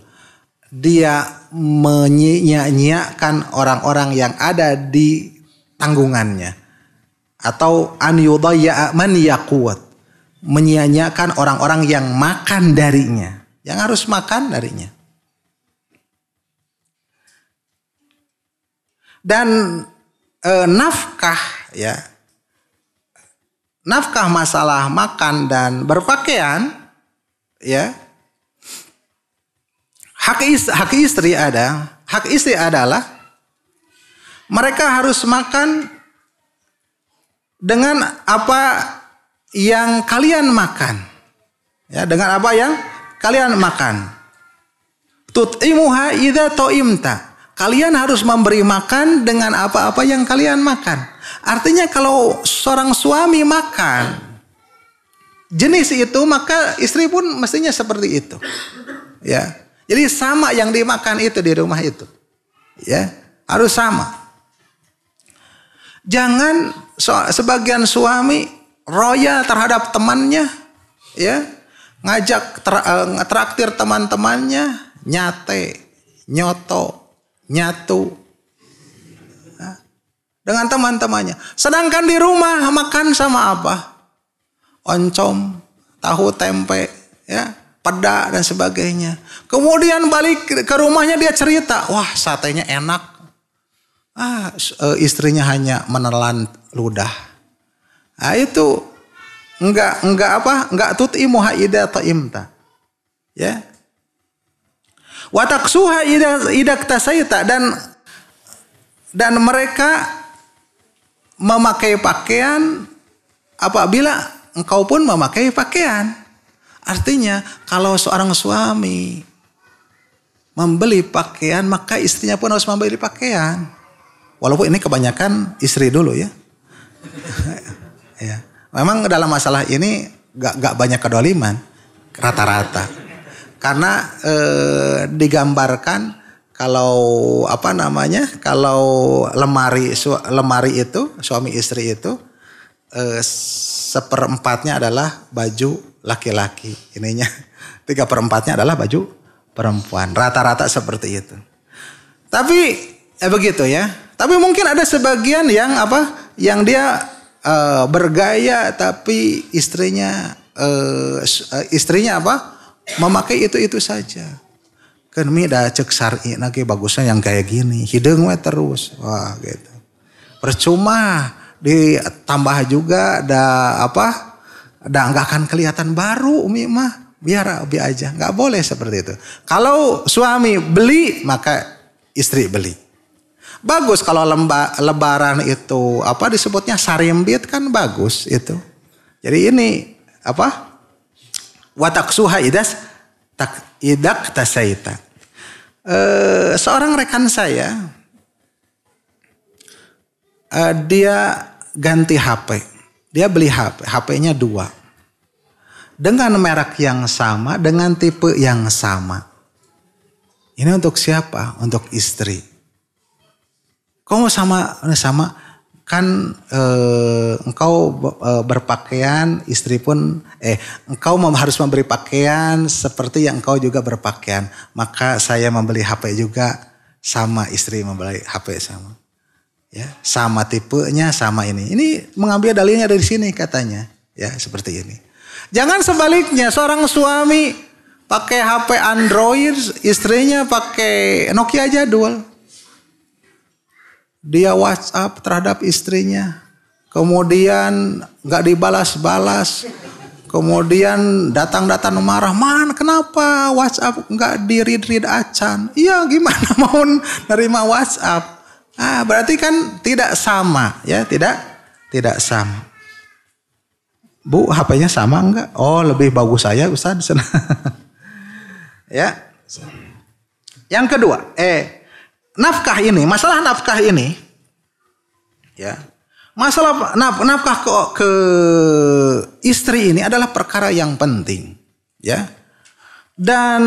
A: Dia menyia-nyiakan orang-orang yang ada di tanggungannya. Atau an yudayya'a man ya'quat. Menyia-nyiakan orang-orang yang makan darinya. Yang harus makan darinya. Dan e, nafkah ya nafkah masalah makan dan berpakaian ya hak istri, hak istri ada hak istri adalah mereka harus makan dengan apa yang kalian makan ya dengan apa yang kalian makan tut'imuha idza toimta. kalian harus memberi makan dengan apa-apa yang kalian makan Artinya kalau seorang suami makan jenis itu maka istri pun mestinya seperti itu. Ya. Jadi sama yang dimakan itu di rumah itu. Ya, harus sama. Jangan so, sebagian suami royal terhadap temannya ya, ngajak tra, uh, eh, traktir teman-temannya nyate, nyoto, nyatu, dengan teman-temannya. Sedangkan di rumah makan sama apa? Oncom, tahu tempe, ya, peda dan sebagainya. Kemudian balik ke rumahnya dia cerita, wah satenya enak. Ah, e, istrinya hanya menelan ludah. Ah itu enggak enggak apa? Enggak tuti muhaida atau imta. Ya. Wataksuha idak tasaita dan dan mereka memakai pakaian apabila engkau pun memakai pakaian. Artinya kalau seorang suami membeli pakaian maka istrinya pun harus membeli pakaian. Walaupun ini kebanyakan istri dulu ya. ya. Memang dalam masalah ini gak, gak banyak kedoliman rata-rata. Karena eh, digambarkan kalau apa namanya kalau lemari su, lemari itu suami istri itu eh, seperempatnya adalah baju laki-laki ininya tiga perempatnya adalah baju perempuan rata-rata seperti itu tapi eh begitu ya tapi mungkin ada sebagian yang apa yang dia eh, bergaya tapi istrinya eh, eh istrinya apa memakai itu itu saja kan dah cek syari nake bagusnya yang kayak gini hidung we terus wah gitu percuma ditambah juga ada apa ada nggak akan kelihatan baru umi mah biar bi aja nggak boleh seperti itu kalau suami beli maka istri beli bagus kalau lemba, lebaran itu apa disebutnya sarimbit kan bagus itu jadi ini apa watak suha idas tak idak tasaita Eh, seorang rekan saya uh, dia ganti HP. Dia beli HP, HP-nya dua. Dengan merek yang sama, dengan tipe yang sama. Ini untuk siapa? Untuk istri. Kamu sama, sama kan eh, engkau eh, berpakaian, istri pun eh engkau harus memberi pakaian seperti yang engkau juga berpakaian. Maka saya membeli HP juga sama istri membeli HP sama. Ya, sama tipenya, sama ini. Ini mengambil dalilnya dari sini katanya. Ya, seperti ini. Jangan sebaliknya seorang suami pakai HP Android, istrinya pakai Nokia aja dual dia WhatsApp terhadap istrinya, kemudian nggak dibalas-balas, kemudian datang-datang marah, man kenapa WhatsApp nggak di read read acan? Iya gimana mau nerima WhatsApp? Ah berarti kan tidak sama ya tidak tidak sama. Bu HP-nya sama enggak? Oh lebih bagus saya Ustaz. ya. Yang kedua, eh nafkah ini, masalah nafkah ini, ya, masalah naf nafkah ke, ke istri ini adalah perkara yang penting, ya. Dan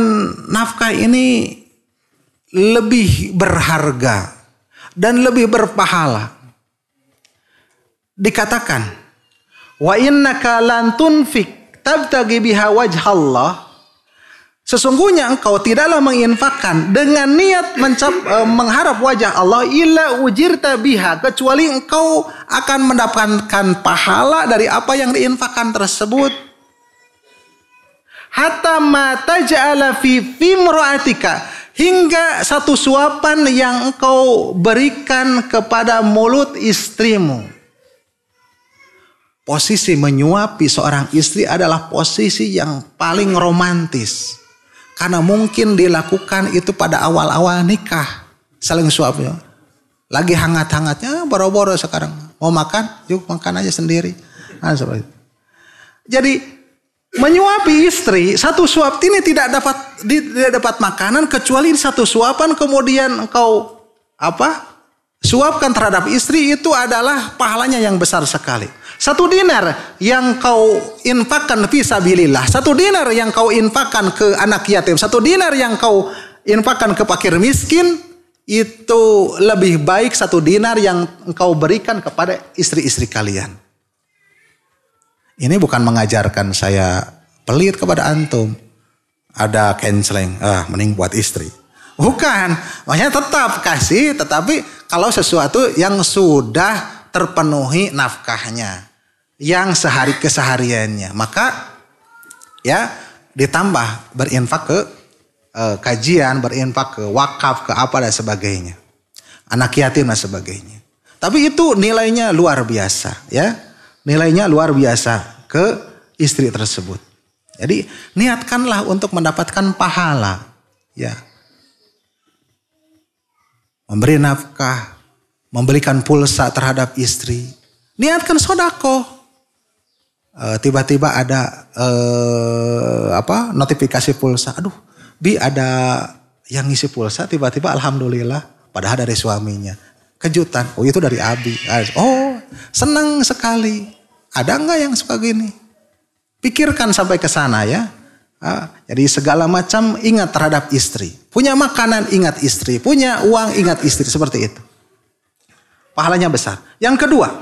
A: nafkah ini lebih berharga dan lebih berpahala. Dikatakan, wa innaka lan tunfik tabtagi biha wajhallah Sesungguhnya engkau tidaklah menginfakkan dengan niat mencap, eh, mengharap wajah Allah illa ujirta biha kecuali engkau akan mendapatkan pahala dari apa yang diinfakkan tersebut. Hatta mata ja'ala fi fimra'atika hingga satu suapan yang engkau berikan kepada mulut istrimu. Posisi menyuapi seorang istri adalah posisi yang paling romantis karena mungkin dilakukan itu pada awal-awal nikah. Saling suapnya. Lagi hangat-hangatnya ah, boro-boro sekarang. Mau makan, yuk makan aja sendiri. Nah, Jadi menyuapi istri satu suap ini tidak dapat tidak dapat makanan kecuali satu suapan kemudian engkau apa suapkan terhadap istri itu adalah pahalanya yang besar sekali. Satu dinar yang kau infakkan visabilillah. Satu dinar yang kau infakkan ke anak yatim. Satu dinar yang kau infakkan ke pakir miskin. Itu lebih baik satu dinar yang kau berikan kepada istri-istri kalian. Ini bukan mengajarkan saya pelit kepada antum. Ada canceling, ah mending buat istri. Bukan, makanya tetap kasih tetapi kalau sesuatu yang sudah terpenuhi nafkahnya yang sehari kesehariannya. Maka ya ditambah berinfak ke e, kajian, berinfak ke wakaf, ke apa dan sebagainya. Anak yatim dan sebagainya. Tapi itu nilainya luar biasa ya. Nilainya luar biasa ke istri tersebut. Jadi niatkanlah untuk mendapatkan pahala ya. Memberi nafkah, Memberikan pulsa terhadap istri. Niatkan sodako. E, eh, tiba-tiba ada e, apa notifikasi pulsa. Aduh, bi ada yang ngisi pulsa. Tiba-tiba alhamdulillah. Padahal dari suaminya. Kejutan. Oh itu dari Abi. Oh senang sekali. Ada nggak yang suka gini? Pikirkan sampai ke sana ya. Ah, jadi segala macam ingat terhadap istri. Punya makanan ingat istri. Punya uang ingat istri. Seperti itu. Pahalanya besar. Yang kedua,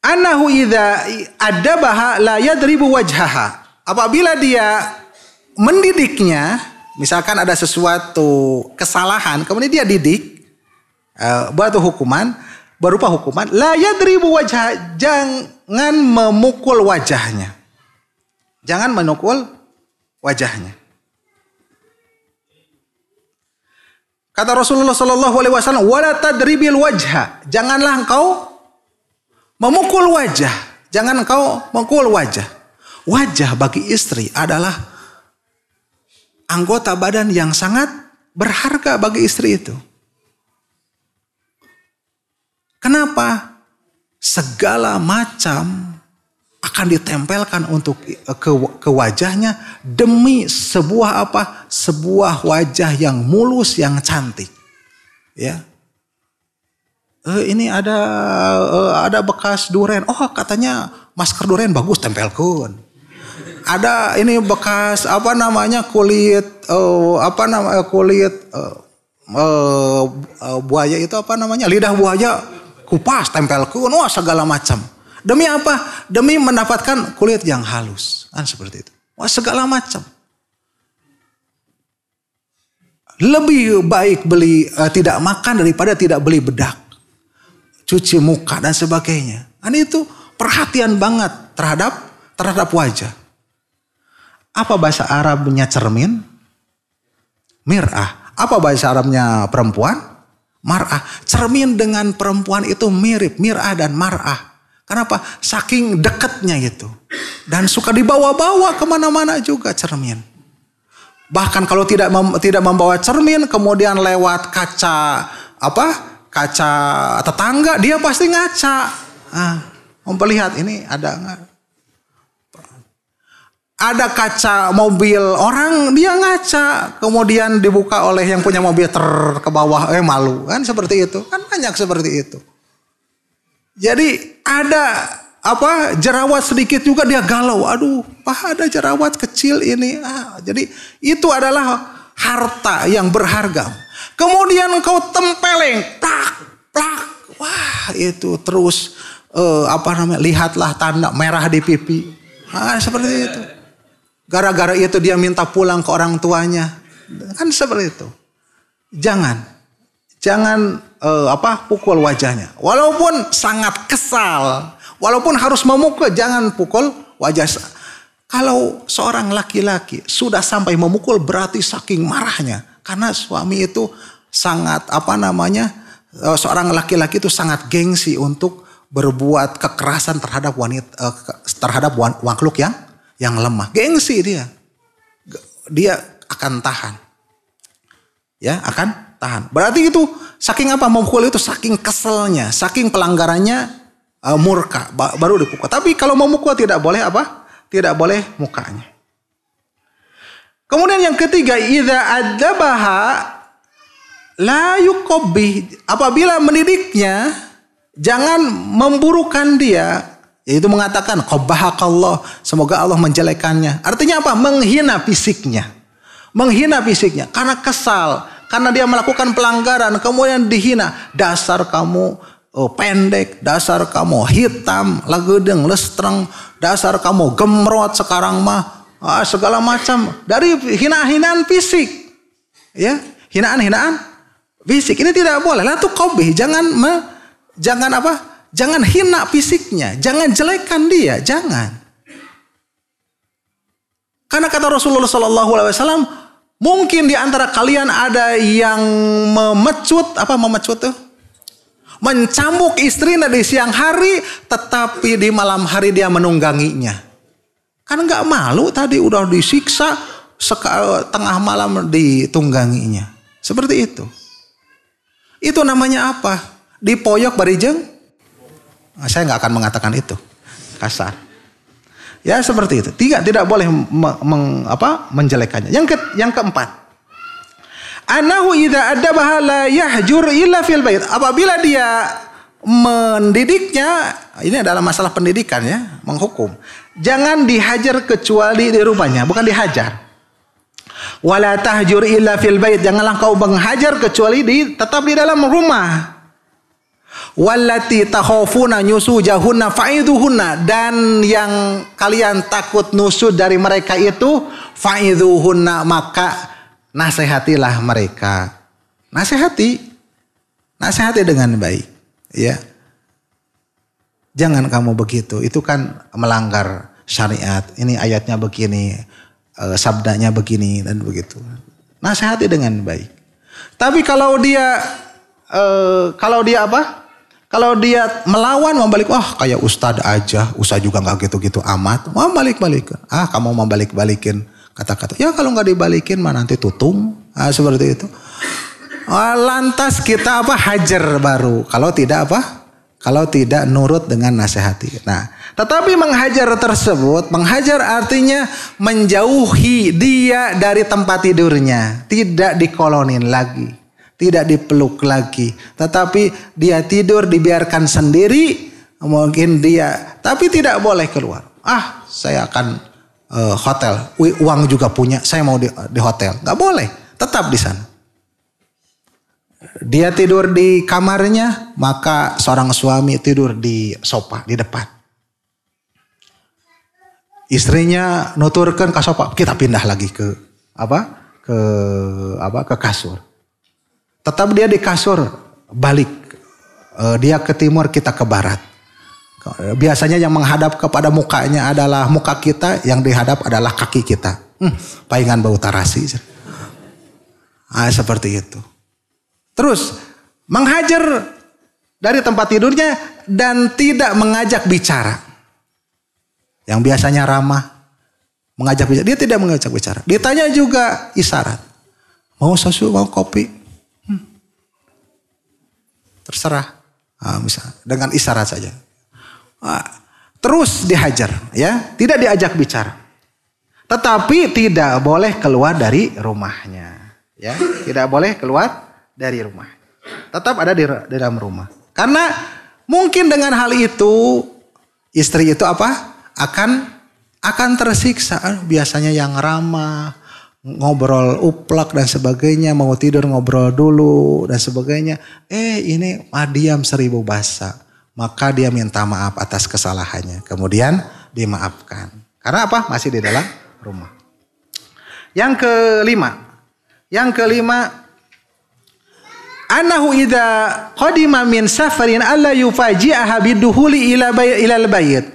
A: anahu idza adabaha la yadribu wajhaha. Apabila dia mendidiknya, misalkan ada sesuatu kesalahan, kemudian dia didik eh, buat hukuman berupa hukuman, la yadribu wajah, jangan memukul wajahnya. Jangan menukul wajahnya. Kata Rasulullah Shallallahu Alaihi Wasallam, wala tadribil wajha. Janganlah engkau memukul wajah. Jangan engkau memukul wajah. Wajah bagi istri adalah anggota badan yang sangat berharga bagi istri itu. Kenapa? Segala macam akan ditempelkan untuk eh, ke, ke wajahnya demi sebuah apa? Sebuah wajah yang mulus, yang cantik. Ya. eh ini ada eh, ada bekas duren. Oh, katanya masker duren bagus tempelkan. Ada ini bekas apa namanya kulit eh, apa namanya eh, kulit eh, eh, eh, buaya itu apa namanya lidah buaya kupas tempelkan. Wah, segala macam Demi apa? Demi mendapatkan kulit yang halus. Kan seperti itu. Wah, segala macam. Lebih baik beli uh, tidak makan daripada tidak beli bedak. Cuci muka dan sebagainya. Ini kan itu perhatian banget terhadap terhadap wajah. Apa bahasa Arabnya cermin? Mir'ah. Apa bahasa Arabnya perempuan? Mar'ah. Cermin dengan perempuan itu mirip. Mir'ah dan mar'ah. Kenapa? Saking deketnya itu. Dan suka dibawa-bawa kemana-mana juga cermin. Bahkan kalau tidak mem tidak membawa cermin, kemudian lewat kaca apa? Kaca tetangga, dia pasti ngaca. Ah, melihat ini ada nggak? Ada kaca mobil orang, dia ngaca. Kemudian dibuka oleh yang punya mobil ter ke bawah, eh malu kan seperti itu. Kan banyak seperti itu. Jadi ada apa jerawat sedikit juga dia galau. Aduh, pah ada jerawat kecil ini. Ah, jadi itu adalah harta yang berharga. Kemudian kau tempeleng, plak, plak. Wah, itu terus uh, apa namanya? Lihatlah tanda merah di pipi. Ah, seperti itu. Gara-gara itu dia minta pulang ke orang tuanya. Kan seperti itu. Jangan. Jangan uh, apa pukul wajahnya. Walaupun sangat kesal, walaupun harus memukul, jangan pukul wajah. Kalau seorang laki-laki sudah sampai memukul berarti saking marahnya karena suami itu sangat apa namanya eh, seorang laki-laki itu sangat gengsi untuk berbuat kekerasan terhadap wanita eh, terhadap makhluk yang yang lemah. Gengsi dia. Dia akan tahan. Ya, akan tahan. Berarti itu saking apa memukul itu saking keselnya, saking pelanggarannya uh, murka baru dipukul. Tapi kalau mau mukul tidak boleh apa? Tidak boleh mukanya. Kemudian yang ketiga, idza adzabaha la yuqabbih. Apabila mendidiknya jangan memburukan dia, yaitu mengatakan Allah semoga Allah menjelekannya. Artinya apa? Menghina fisiknya. Menghina fisiknya karena kesal, karena dia melakukan pelanggaran kemudian dihina dasar kamu oh, pendek dasar kamu hitam legedeng lestrang, dasar kamu gemrot sekarang mah ah, segala macam dari hina hinaan fisik ya hinaan-hinaan fisik ini tidak boleh lah tuh kobih jangan me, jangan apa jangan hina fisiknya jangan jelekan dia jangan karena kata Rasulullah Shallallahu Alaihi Wasallam Mungkin di antara kalian ada yang memecut, apa memecut tuh? Mencambuk istrinya di siang hari, tetapi di malam hari dia menungganginya. Kan nggak malu tadi udah disiksa, tengah malam ditungganginya. Seperti itu. Itu namanya apa? Di poyok barijeng? Nah, saya nggak akan mengatakan itu. Kasar. Ya seperti itu. Tidak tidak boleh meng, meng, apa, menjelekannya. Yang ke, yang keempat. Anahu idza adabaha la yahjur illa fil bait. Apabila dia mendidiknya, ini adalah masalah pendidikan ya, menghukum. Jangan dihajar kecuali di rumahnya, bukan dihajar. Wala tahjur illa fil bait. Janganlah kau menghajar kecuali di tetap di dalam rumah. Wallati nyusu jahuna fa'iduhunna dan yang kalian takut nusud dari mereka itu fa'iduhunna maka nasihatilah mereka. Nasihati. Nasihati dengan baik, ya. Jangan kamu begitu, itu kan melanggar syariat. Ini ayatnya begini, eh, sabdanya begini dan begitu. Nasihati dengan baik. Tapi kalau dia eh, kalau dia apa? Kalau dia melawan mau balik, wah kayak ustad aja, usah juga nggak gitu-gitu amat. Mau balik-balikin. Ah kamu mau balik-balikin kata-kata. Ya kalau nggak dibalikin mah nanti tutung. Ah, seperti itu. Ah, lantas kita apa hajar baru. Kalau tidak apa? Kalau tidak nurut dengan nasihati. Nah, tetapi menghajar tersebut, menghajar artinya menjauhi dia dari tempat tidurnya. Tidak dikolonin lagi tidak dipeluk lagi. Tetapi dia tidur dibiarkan sendiri, mungkin dia, tapi tidak boleh keluar. Ah, saya akan uh, hotel, uang juga punya, saya mau di, di hotel. nggak boleh, tetap di sana. Dia tidur di kamarnya, maka seorang suami tidur di sofa, di depan. Istrinya nuturkan ke sofa, kita pindah lagi ke apa? ke apa? ke kasur. Tetap dia di kasur, balik. Eh, dia ke timur, kita ke barat. Eh, biasanya yang menghadap kepada mukanya adalah muka kita, yang dihadap adalah kaki kita. Hmm, palingan bau tarasi. Ah, seperti itu. Terus menghajar dari tempat tidurnya dan tidak mengajak bicara. Yang biasanya ramah, mengajak bicara. Dia tidak mengajak bicara. Ditanya juga isarat Mau susu, mau kopi terserah. Nah, misal dengan isyarat saja. Ah, terus dihajar, ya, tidak diajak bicara. Tetapi tidak boleh keluar dari rumahnya, ya, tidak boleh keluar dari rumah. Tetap ada di, di dalam rumah. Karena mungkin dengan hal itu istri itu apa? akan akan tersiksa. Ah, biasanya yang ramah, ngobrol uplak dan sebagainya, mau tidur ngobrol dulu dan sebagainya. Eh ini ah, diam seribu bahasa. Maka dia minta maaf atas kesalahannya. Kemudian dimaafkan. Karena apa? Masih di dalam rumah. Yang kelima. Yang kelima. Anahu ida qadima min safarin alla yufaji'aha biduhuli ila, ila bayit.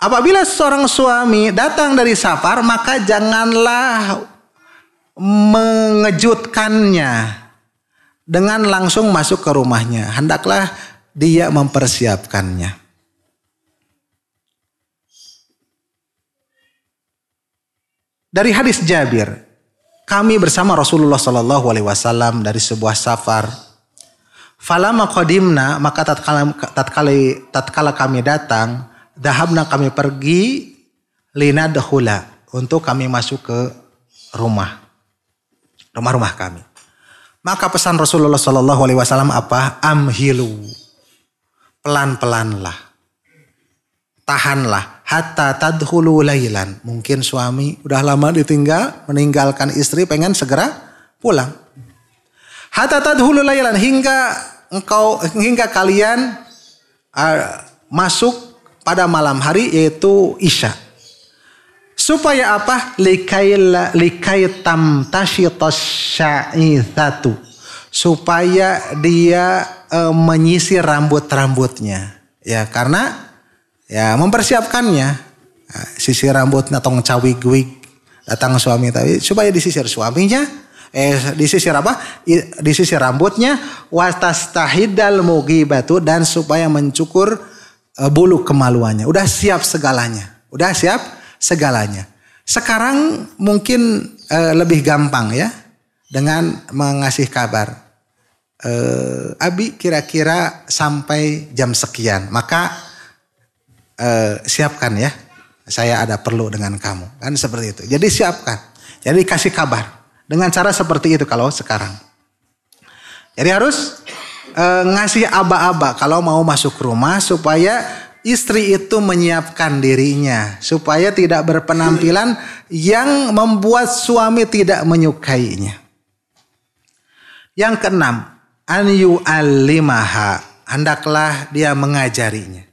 A: Apabila seorang suami datang dari safar, maka janganlah mengejutkannya dengan langsung masuk ke rumahnya. Hendaklah dia mempersiapkannya. Dari hadis Jabir, kami bersama Rasulullah Shallallahu Alaihi Wasallam dari sebuah safar. Falama kodimna maka tatkala tatkala tatkala kami datang, dahabna kami pergi lina dahula untuk kami masuk ke rumah rumah-rumah kami. Maka pesan Rasulullah Shallallahu Alaihi Wasallam apa? Amhilu, pelan-pelanlah, tahanlah. Hatta tadhulu laylan Mungkin suami udah lama ditinggal, meninggalkan istri, pengen segera pulang. Hatta tadhulu laylan hingga engkau hingga kalian uh, masuk pada malam hari yaitu isya. Supaya apa? Likaila likaitam satu Supaya dia e, menyisir rambut-rambutnya. Ya, karena ya mempersiapkannya. Nah, sisir rambutnya tong cawig-wig datang suami tapi supaya disisir suaminya eh disisir apa disisir rambutnya watas tahidal mugi batu dan supaya mencukur e, bulu kemaluannya udah siap segalanya udah siap segalanya. Sekarang mungkin e, lebih gampang ya dengan mengasih kabar. E, Abi kira-kira sampai jam sekian, maka e, siapkan ya. Saya ada perlu dengan kamu, kan seperti itu. Jadi siapkan. Jadi kasih kabar dengan cara seperti itu kalau sekarang. Jadi harus e, ngasih aba-aba kalau mau masuk rumah supaya istri itu menyiapkan dirinya supaya tidak berpenampilan yang membuat suami tidak menyukainya. Yang keenam, an alimaha hendaklah dia mengajarinya.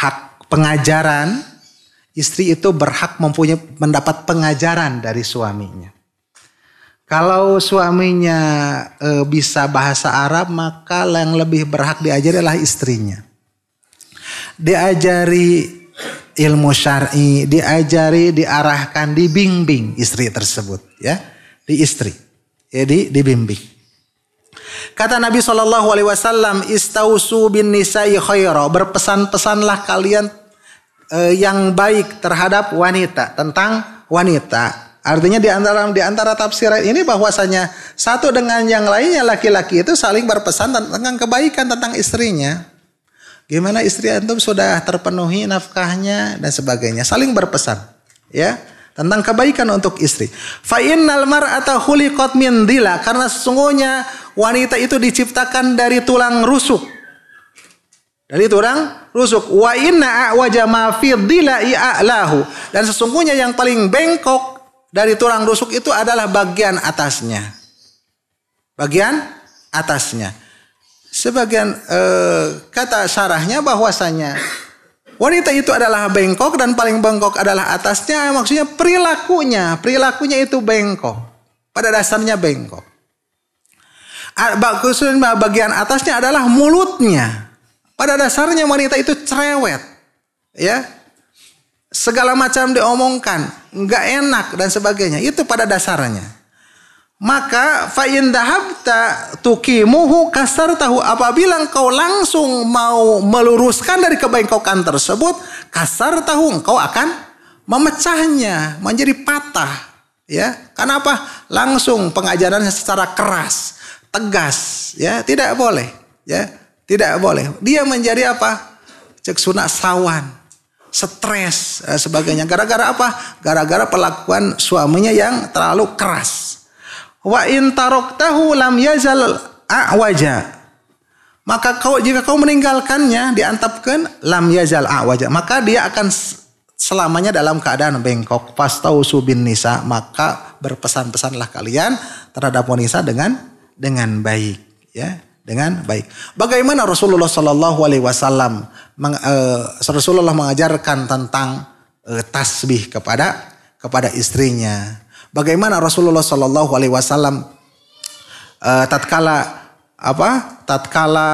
A: Hak pengajaran istri itu berhak mempunyai mendapat pengajaran dari suaminya. Kalau suaminya e, bisa bahasa Arab maka yang lebih berhak diajari adalah istrinya diajari ilmu syar'i, diajari, diarahkan, dibimbing istri tersebut, ya, di istri. Jadi ya, dibimbing. Kata Nabi Shallallahu Alaihi Wasallam, istausu bin nisa'i khayro, Berpesan-pesanlah kalian eh, yang baik terhadap wanita tentang wanita. Artinya di antara di antara tafsiran ini bahwasanya satu dengan yang lainnya laki-laki itu saling berpesan tentang kebaikan tentang istrinya. Gimana istri antum sudah terpenuhi nafkahnya dan sebagainya. Saling berpesan. Ya. Tentang kebaikan untuk istri. Fa innal mar'ata khuliqat min dila. Karena sesungguhnya wanita itu diciptakan dari tulang rusuk. Dari tulang rusuk. Wa inna a'waja ma fi dila'i Dan sesungguhnya yang paling bengkok dari tulang rusuk itu adalah bagian atasnya. Bagian atasnya sebagian eh, kata sarahnya bahwasanya wanita itu adalah bengkok dan paling bengkok adalah atasnya maksudnya perilakunya perilakunya itu bengkok pada dasarnya bengkok bagian atasnya adalah mulutnya pada dasarnya wanita itu cerewet ya segala macam diomongkan nggak enak dan sebagainya itu pada dasarnya maka fa'in in dahabta tukimuhu kasar tahu apabila kau langsung mau meluruskan dari kebaikan tersebut kasar tahu engkau akan memecahnya menjadi patah ya karena apa langsung pengajaran secara keras tegas ya tidak boleh ya tidak boleh dia menjadi apa cek sunak sawan stres eh, sebagainya gara-gara apa gara-gara perlakuan suaminya yang terlalu keras Wa in taroktahu lam yazal awaja. Maka kau jika kau meninggalkannya diantapkan lam yazal awaja, maka dia akan selamanya dalam keadaan bengkok. pastau subin nisa, maka berpesan-pesanlah kalian terhadap wanita dengan dengan baik, ya dengan baik. Bagaimana Rasulullah Shallallahu Alaihi Wasallam meng, eh, Rasulullah mengajarkan tentang eh, tasbih kepada kepada istrinya. Bagaimana Rasulullah Shallallahu Alaihi Wasallam uh, tatkala apa? Tatkala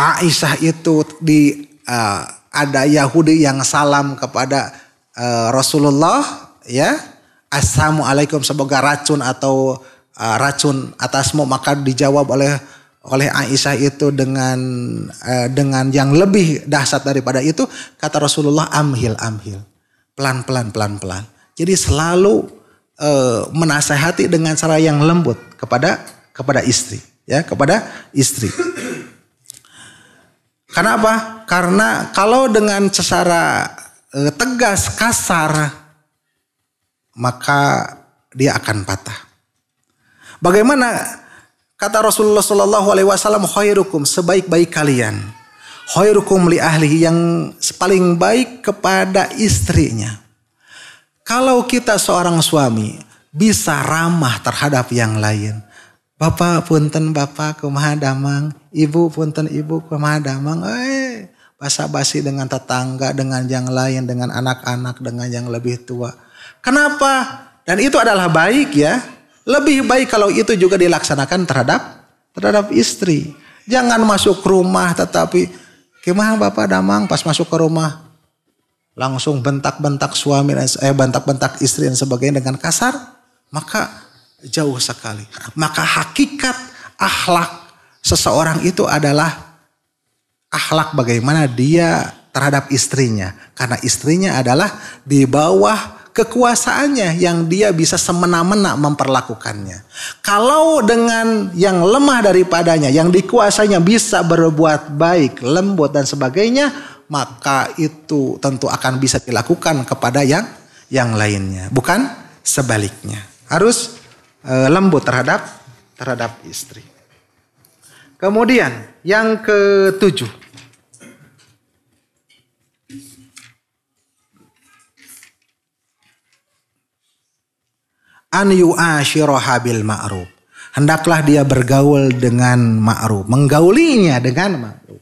A: Aisyah itu di uh, ada Yahudi yang salam kepada uh, Rasulullah, ya, assalamualaikum semoga racun atau uh, racun atasmu maka dijawab oleh oleh Aisyah itu dengan uh, dengan yang lebih dahsyat daripada itu kata Rasulullah amhil amhil pelan pelan pelan pelan jadi selalu e, menasehati dengan cara yang lembut kepada kepada istri, ya, kepada istri. Karena apa? Karena kalau dengan secara e, tegas, kasar, maka dia akan patah. Bagaimana kata Rasulullah Shallallahu Alaihi Wasallam, khairukum sebaik-baik kalian, khairukum li ahli yang paling baik kepada istrinya. Kalau kita seorang suami bisa ramah terhadap yang lain. Bapak punten bapak kumaha damang, ibu punten ibu kumaha damang. Eh, basa-basi dengan tetangga, dengan yang lain, dengan anak-anak, dengan yang lebih tua. Kenapa? Dan itu adalah baik ya. Lebih baik kalau itu juga dilaksanakan terhadap terhadap istri. Jangan masuk rumah tetapi gimana Bapak Damang pas masuk ke rumah langsung bentak-bentak suami dan eh, bentak-bentak istri dan sebagainya dengan kasar, maka jauh sekali. Maka hakikat akhlak seseorang itu adalah akhlak bagaimana dia terhadap istrinya. Karena istrinya adalah di bawah kekuasaannya yang dia bisa semena-mena memperlakukannya. Kalau dengan yang lemah daripadanya, yang dikuasanya bisa berbuat baik, lembut dan sebagainya, maka itu tentu akan bisa dilakukan kepada yang yang lainnya, bukan sebaliknya. Harus e, lembut terhadap terhadap istri. Kemudian yang ketujuh an yu bil ma'ruf. Hendaklah dia bergaul dengan ma'ruf, menggaulinya dengan ma'ruf.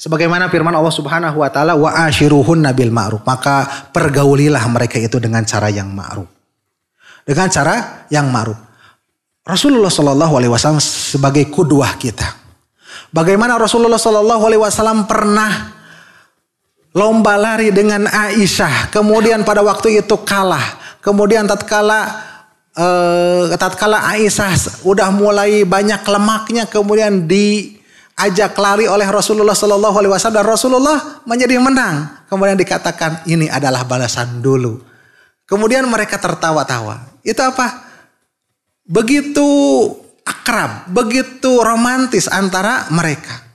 A: Sebagaimana firman Allah Subhanahu wa taala wa ashiruhun nabil ma'ruf, maka pergaulilah mereka itu dengan cara yang ma'ruf. Dengan cara yang ma'ruf. Rasulullah Shallallahu alaihi wasallam sebagai kudwah kita. Bagaimana Rasulullah Shallallahu alaihi wasallam pernah lomba lari dengan Aisyah, kemudian pada waktu itu kalah. Kemudian tatkala eh, tatkala Aisyah udah mulai banyak lemaknya kemudian di diajak lari oleh Rasulullah Shallallahu Alaihi Wasallam dan Rasulullah menjadi menang. Kemudian dikatakan ini adalah balasan dulu. Kemudian mereka tertawa-tawa. Itu apa? Begitu akrab, begitu romantis antara mereka.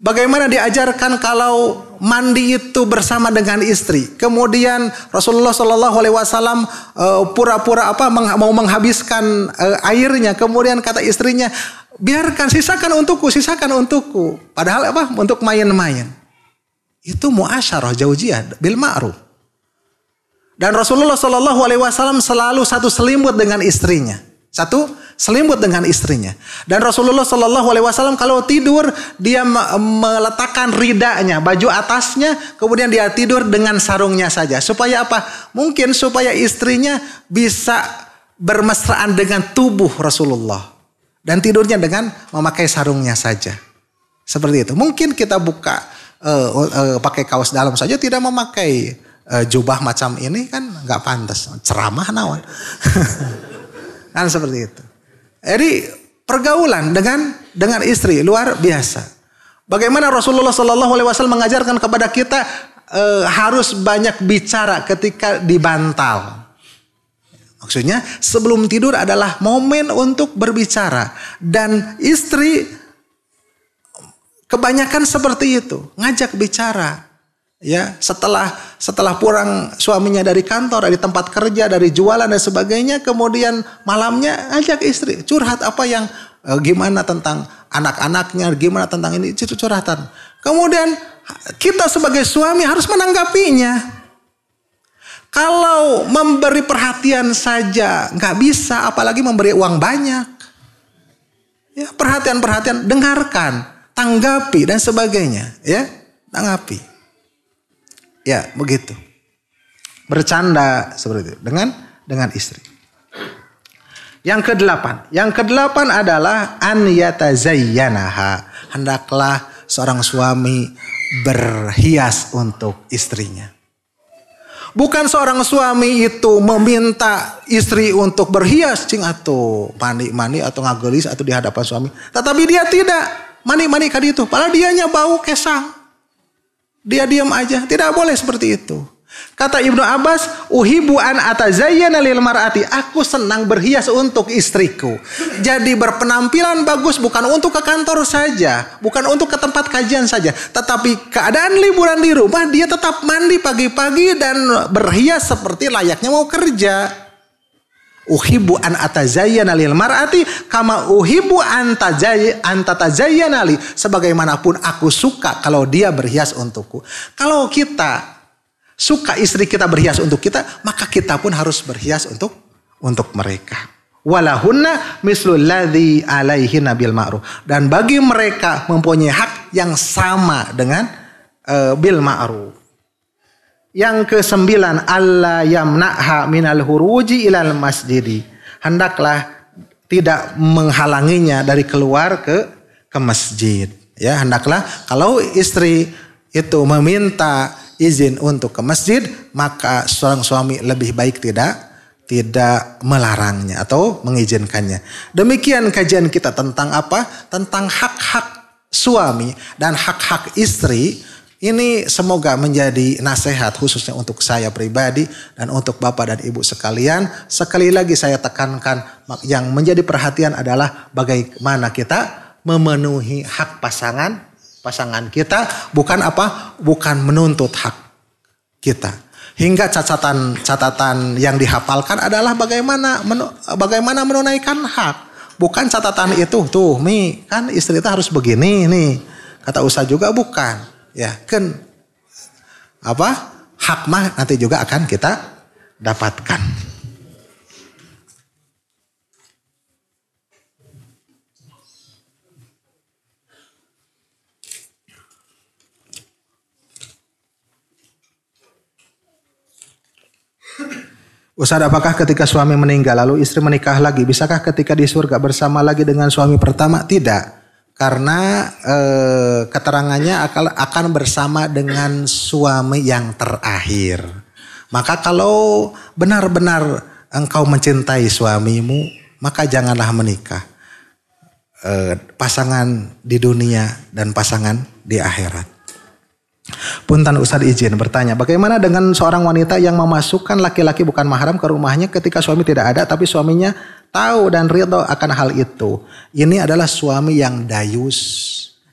A: Bagaimana diajarkan kalau mandi itu bersama dengan istri. Kemudian Rasulullah Shallallahu Alaihi Wasallam eh, pura-pura apa mau menghabiskan eh, airnya. Kemudian kata istrinya, biarkan sisakan untukku, sisakan untukku. Padahal apa? Untuk main-main. Itu muasyarah jihad bil ma'ruf. Dan Rasulullah Shallallahu Alaihi Wasallam selalu satu selimut dengan istrinya, satu selimut dengan istrinya. Dan Rasulullah Shallallahu Alaihi Wasallam kalau tidur dia meletakkan ridanya, baju atasnya, kemudian dia tidur dengan sarungnya saja. Supaya apa? Mungkin supaya istrinya bisa bermesraan dengan tubuh Rasulullah. Dan tidurnya dengan memakai sarungnya saja. Seperti itu. Mungkin kita buka uh, uh, pakai kaos dalam saja tidak memakai uh, jubah macam ini kan nggak pantas. Ceramah nawan. kan seperti itu. Jadi pergaulan dengan dengan istri luar biasa. Bagaimana Rasulullah Shallallahu Alaihi Wasallam mengajarkan kepada kita e, harus banyak bicara ketika di bantal. Maksudnya sebelum tidur adalah momen untuk berbicara. Dan istri kebanyakan seperti itu. Ngajak bicara. Ya, setelah setelah pulang suaminya dari kantor, dari tempat kerja, dari jualan dan sebagainya, kemudian malamnya ajak istri curhat apa yang eh, gimana tentang anak-anaknya, gimana tentang ini, itu curhatan. Kemudian kita sebagai suami harus menanggapinya. Kalau memberi perhatian saja nggak bisa, apalagi memberi uang banyak. Ya, perhatian-perhatian, dengarkan, tanggapi dan sebagainya, ya. Tanggapi. Ya, begitu. Bercanda seperti itu dengan dengan istri. Yang kedelapan, yang kedelapan adalah an yatazayyanaha. Hendaklah seorang suami berhias untuk istrinya. Bukan seorang suami itu meminta istri untuk berhias cing atau mani-mani atau ngagelis atau di hadapan suami. Tetapi dia tidak mani-mani kali itu. Padahal dianya bau kesang. Dia diam aja. Tidak boleh seperti itu. Kata Ibnu Abbas, uhibu an atazayyana lil mar'ati. Aku senang berhias untuk istriku. Jadi berpenampilan bagus bukan untuk ke kantor saja, bukan untuk ke tempat kajian saja, tetapi keadaan liburan di rumah dia tetap mandi pagi-pagi dan berhias seperti layaknya mau kerja. Uhibu an atazayyana lil mar'ati kama uhibu an tatazayyana li. Sebagaimanapun aku suka kalau dia berhias untukku. Kalau kita suka istri kita berhias untuk kita, maka kita pun harus berhias untuk untuk mereka. Walahunna mislu alaihi nabil ma'ruf. Dan bagi mereka mempunyai hak yang sama dengan uh, bil ma'ruf. Yang kesembilan, Allah yamna'ha minal huruji ilal masjidi. Hendaklah tidak menghalanginya dari keluar ke ke masjid. Ya, hendaklah kalau istri itu meminta izin untuk ke masjid, maka seorang suami lebih baik tidak tidak melarangnya atau mengizinkannya. Demikian kajian kita tentang apa? Tentang hak-hak suami dan hak-hak istri. Ini semoga menjadi nasihat khususnya untuk saya pribadi dan untuk Bapak dan Ibu sekalian. Sekali lagi saya tekankan yang menjadi perhatian adalah bagaimana kita memenuhi hak pasangan pasangan kita bukan apa bukan menuntut hak kita hingga catatan-catatan yang dihafalkan adalah bagaimana menu, bagaimana menunaikan hak bukan catatan itu tuh mi kan istri itu harus begini nih kata usaha juga bukan ya kan apa hak mah nanti juga akan kita dapatkan Ustaz, apakah ketika suami meninggal lalu istri menikah lagi, bisakah ketika di surga bersama lagi dengan suami pertama? Tidak. Karena e, keterangannya akan, akan bersama dengan suami yang terakhir. Maka kalau benar-benar engkau mencintai suamimu, maka janganlah menikah. E, pasangan di dunia dan pasangan di akhirat. Puntan Ustadz izin bertanya, bagaimana dengan seorang wanita yang memasukkan laki-laki bukan mahram ke rumahnya ketika suami tidak ada tapi suaminya tahu dan ridho akan hal itu. Ini adalah suami yang dayus,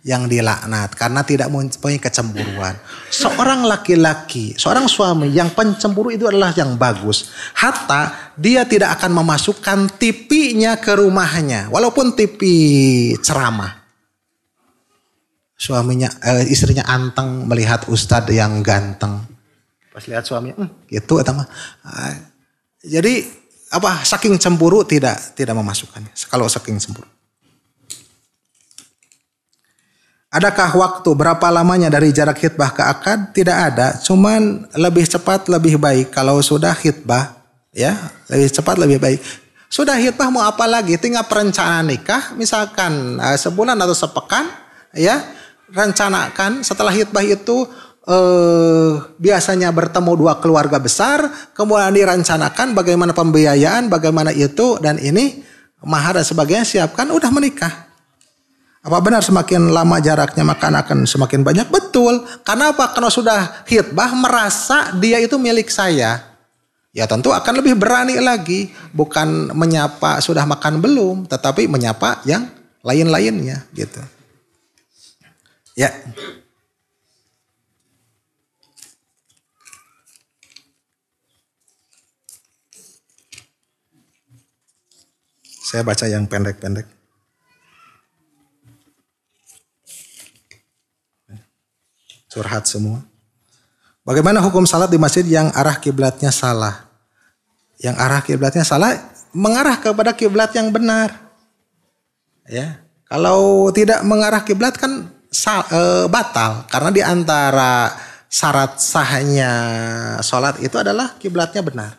A: yang dilaknat karena tidak mempunyai kecemburuan. Seorang laki-laki, seorang suami yang pencemburu itu adalah yang bagus. Hatta dia tidak akan memasukkan tipinya ke rumahnya walaupun tipi ceramah suaminya eh, istrinya anteng melihat ustadz yang ganteng pas lihat suaminya hmm, gitu atau ah, jadi apa saking cemburu tidak tidak memasukkannya kalau saking cemburu Adakah waktu berapa lamanya dari jarak hitbah ke akad? Tidak ada, cuman lebih cepat lebih baik kalau sudah hitbah ya, lebih cepat lebih baik. Sudah hitbah mau apa lagi? Tinggal perencanaan nikah misalkan eh, sebulan atau sepekan ya rencanakan setelah hitbah itu eh, biasanya bertemu dua keluarga besar, kemudian direncanakan bagaimana pembiayaan, bagaimana itu dan ini mahar dan sebagainya siapkan udah menikah. Apa benar semakin lama jaraknya makan akan semakin banyak? Betul. Karena apa? Karena sudah hitbah merasa dia itu milik saya. Ya tentu akan lebih berani lagi. Bukan menyapa sudah makan belum. Tetapi menyapa yang lain-lainnya gitu. Ya. Saya baca yang pendek-pendek. Surhat semua. Bagaimana hukum salat di masjid yang arah kiblatnya salah? Yang arah kiblatnya salah mengarah kepada kiblat yang benar. Ya. Kalau tidak mengarah kiblat kan sal, e, batal karena di antara syarat sahnya sholat itu adalah kiblatnya benar.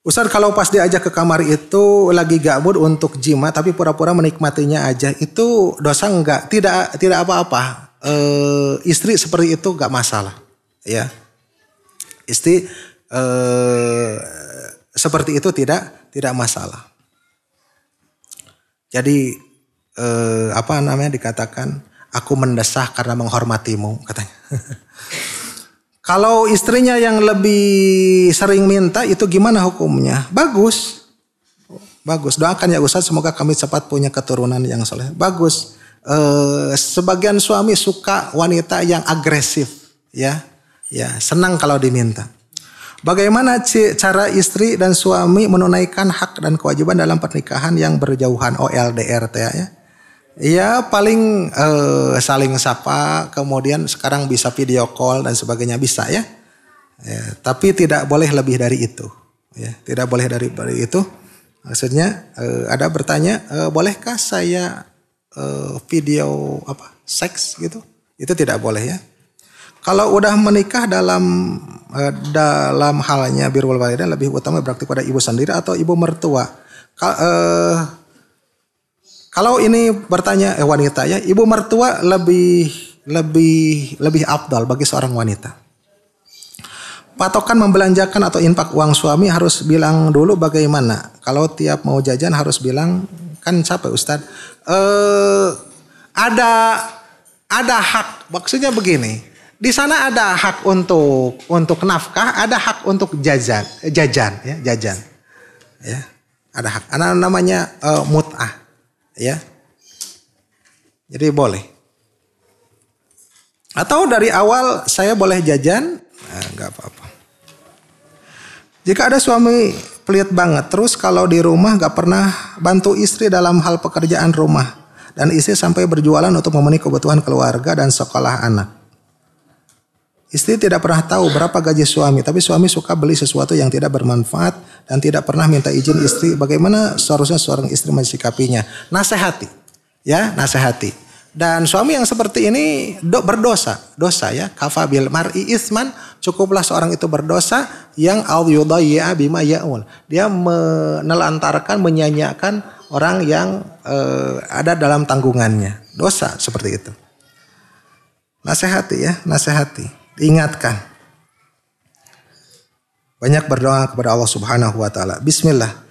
A: Ustaz kalau pas diajak ke kamar itu lagi gabut untuk jima tapi pura-pura menikmatinya aja itu dosa enggak tidak tidak apa-apa e, istri seperti itu enggak masalah ya istri e, seperti itu tidak tidak masalah jadi eh, apa namanya dikatakan aku mendesah karena menghormatimu katanya. Kalau istrinya yang lebih sering minta itu gimana hukumnya? Bagus. Bagus. Doakan ya Ustaz semoga kami cepat punya keturunan yang soleh. Bagus. Eh, sebagian suami suka wanita yang agresif ya. Ya, senang kalau diminta. Bagaimana cara istri dan suami menunaikan hak dan kewajiban dalam pernikahan yang berjauhan OLDR oh, ya? Ya paling eh, saling sapa, kemudian sekarang bisa video call dan sebagainya bisa ya. ya tapi tidak boleh lebih dari itu. Ya, tidak boleh dari, dari itu. Maksudnya eh, ada bertanya, eh, bolehkah saya eh, video apa seks gitu? Itu tidak boleh ya. Kalau udah menikah dalam eh, dalam halnya birrul walidain lebih utama berarti pada ibu sendiri atau ibu mertua. Ka, eh, kalau ini bertanya eh, wanita ya, ibu mertua lebih lebih lebih abdal bagi seorang wanita. Patokan membelanjakan atau impak uang suami harus bilang dulu bagaimana. Kalau tiap mau jajan harus bilang kan capek Ustadz. Eh ada ada hak maksudnya begini di sana ada hak untuk untuk nafkah, ada hak untuk jajan, jajan ya, jajan. Ya. Ada hak. Ada namanya uh, mut'ah. Ya. Jadi boleh. Atau dari awal saya boleh jajan, eh, nggak nah, apa-apa. Jika ada suami pelit banget, terus kalau di rumah nggak pernah bantu istri dalam hal pekerjaan rumah, dan istri sampai berjualan untuk memenuhi kebutuhan keluarga dan sekolah anak. Istri tidak pernah tahu berapa gaji suami, tapi suami suka beli sesuatu yang tidak bermanfaat dan tidak pernah minta izin istri. Bagaimana seharusnya seorang istri mensikapinya? Nasehati, ya, nasehati. Dan suami yang seperti ini do, berdosa, dosa ya. Kafabil mar'i isman, cukuplah seorang itu berdosa yang al yudayya bima yaul. Dia menelantarkan, menyanyiakan orang yang eh, ada dalam tanggungannya. Dosa seperti itu. Nasehati ya, nasehati diingatkan. Banyak berdoa kepada Allah Subhanahu wa taala. Bismillah.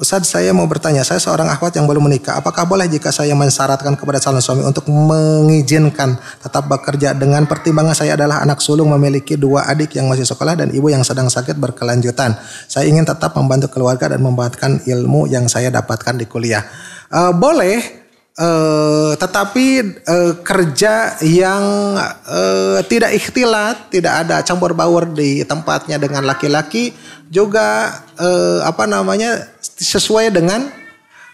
A: Ustaz, saya mau bertanya, saya seorang akhwat yang belum menikah, apakah boleh jika saya mensyaratkan kepada calon suami untuk mengizinkan tetap bekerja dengan pertimbangan saya adalah anak sulung memiliki dua adik yang masih sekolah dan ibu yang sedang sakit berkelanjutan. Saya ingin tetap membantu keluarga dan membuatkan ilmu yang saya dapatkan di kuliah. Uh, boleh, Uh, tetapi uh, kerja yang uh, tidak ikhtilat, tidak ada campur baur di tempatnya dengan laki-laki juga uh, apa namanya sesuai dengan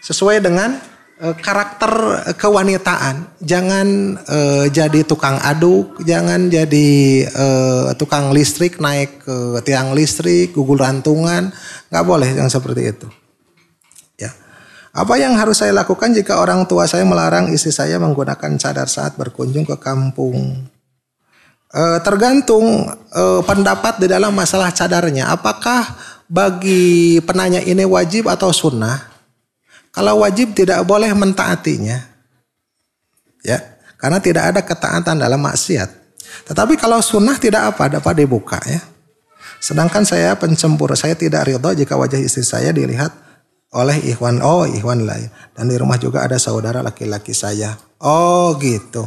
A: sesuai dengan uh, karakter kewanitaan. Jangan uh, jadi tukang aduk, jangan jadi uh, tukang listrik naik ke tiang listrik, gugul rantungan, nggak boleh yang seperti itu. Apa yang harus saya lakukan jika orang tua saya melarang istri saya menggunakan cadar saat berkunjung ke kampung? E, tergantung e, pendapat di dalam masalah cadarnya. Apakah bagi penanya ini wajib atau sunnah? Kalau wajib tidak boleh mentaatinya. Ya, karena tidak ada ketaatan dalam maksiat. Tetapi kalau sunnah tidak apa, dapat dibuka ya. Sedangkan saya pencemburu, saya tidak ridho jika wajah istri saya dilihat oleh Ikhwan. Oh Ikhwan lah. Ya. Dan di rumah juga ada saudara laki-laki saya. Oh gitu.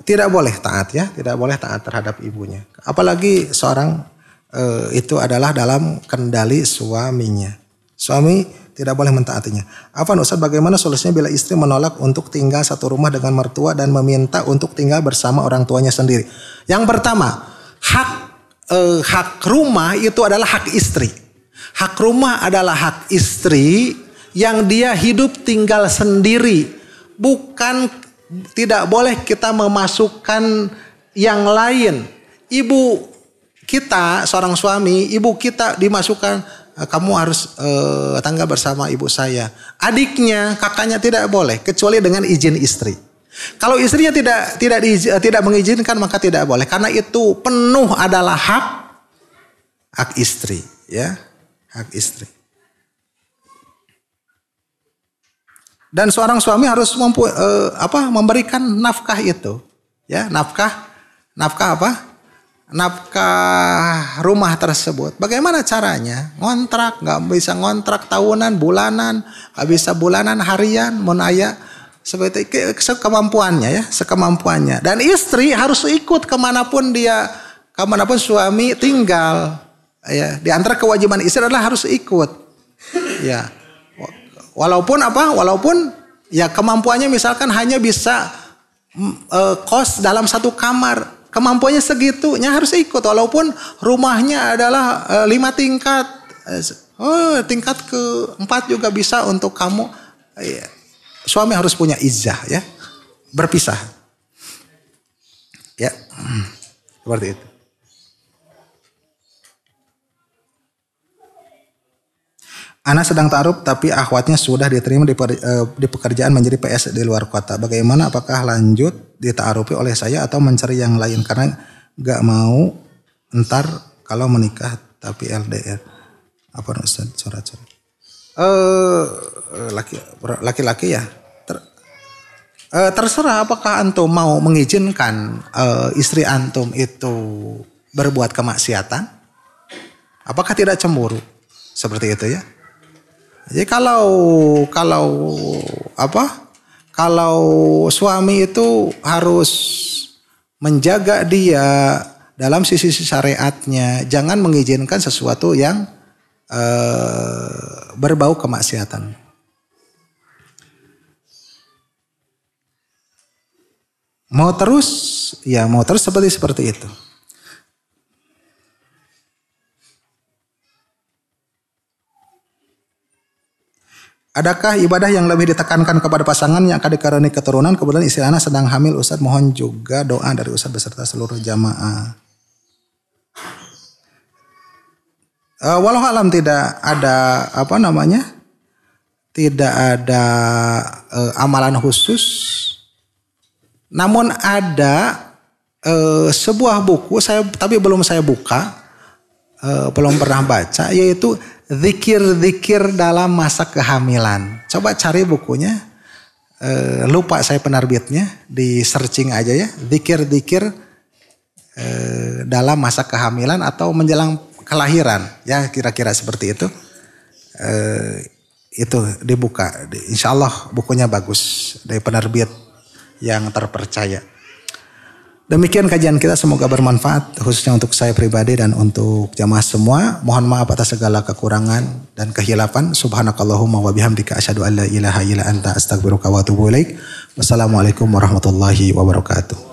A: Tidak boleh taat ya. Tidak boleh taat terhadap ibunya. Apalagi seorang e, itu adalah dalam kendali suaminya. Suami tidak boleh mentaatinya. apa Ustaz bagaimana solusinya bila istri menolak untuk tinggal satu rumah dengan mertua dan meminta untuk tinggal bersama orang tuanya sendiri? Yang pertama, hak e, hak rumah itu adalah hak istri. Hak rumah adalah hak istri yang dia hidup tinggal sendiri. Bukan tidak boleh kita memasukkan yang lain. Ibu kita seorang suami, ibu kita dimasukkan eh, kamu harus eh, tangga bersama ibu saya. Adiknya, kakaknya tidak boleh kecuali dengan izin istri. Kalau istrinya tidak tidak di, eh, tidak mengizinkan maka tidak boleh karena itu penuh adalah hak hak istri ya hak istri. Dan seorang suami harus mampu, eh, apa, memberikan nafkah itu, ya nafkah, nafkah apa? Nafkah rumah tersebut. Bagaimana caranya? Ngontrak, nggak bisa ngontrak tahunan, bulanan, nggak bisa bulanan, harian, mau naya, ke, kemampuannya ya, sekemampuannya. Dan istri harus ikut kemanapun dia, kemanapun suami tinggal ya di antara kewajiban istri adalah harus ikut ya walaupun apa walaupun ya kemampuannya misalkan hanya bisa uh, kos dalam satu kamar kemampuannya segitunya harus ikut walaupun rumahnya adalah uh, lima tingkat e, oh tingkat keempat juga bisa untuk kamu ya. suami harus punya izah ya berpisah ya hmm, seperti itu Anak sedang taruh tapi akhwatnya sudah diterima di, per, eh, di pekerjaan menjadi PS di luar kota. Bagaimana? Apakah lanjut ditarupi oleh saya atau mencari yang lain karena gak mau Ntar kalau menikah tapi LDR. Apa Ustaz? Surat surat. Eh, laki laki-laki ya. Ter, eh, terserah apakah antum mau mengizinkan eh, istri antum itu berbuat kemaksiatan? Apakah tidak cemburu? Seperti itu ya. Jadi ya, kalau kalau apa? Kalau suami itu harus menjaga dia dalam sisi syariatnya, jangan mengizinkan sesuatu yang eh, berbau kemaksiatan. Mau terus? Ya, mau terus seperti seperti itu. Adakah ibadah yang lebih ditekankan kepada pasangan yang akan dikaruni keturunan kemudian istri anak sedang hamil Ustadz mohon juga doa dari Ustadz beserta seluruh jamaah. Uh, walau alam tidak ada apa namanya tidak ada uh, amalan khusus namun ada uh, sebuah buku saya tapi belum saya buka uh, belum pernah baca yaitu zikir-zikir dalam masa kehamilan. Coba cari bukunya. Uh, lupa saya penerbitnya di searching aja ya. Zikir-zikir uh, dalam masa kehamilan atau menjelang kelahiran ya kira-kira seperti itu. Uh, itu dibuka. Insya Allah bukunya bagus dari penerbit yang terpercaya. Demikian kajian kita semoga bermanfaat khususnya untuk saya pribadi dan untuk jamaah semua. Mohon maaf atas segala kekurangan dan kehilapan. Subhanakallahumma wa bihamdika asyhadu an la ilaha illa anta astaghfiruka wa atubu ilaik. Wassalamualaikum warahmatullahi wabarakatuh.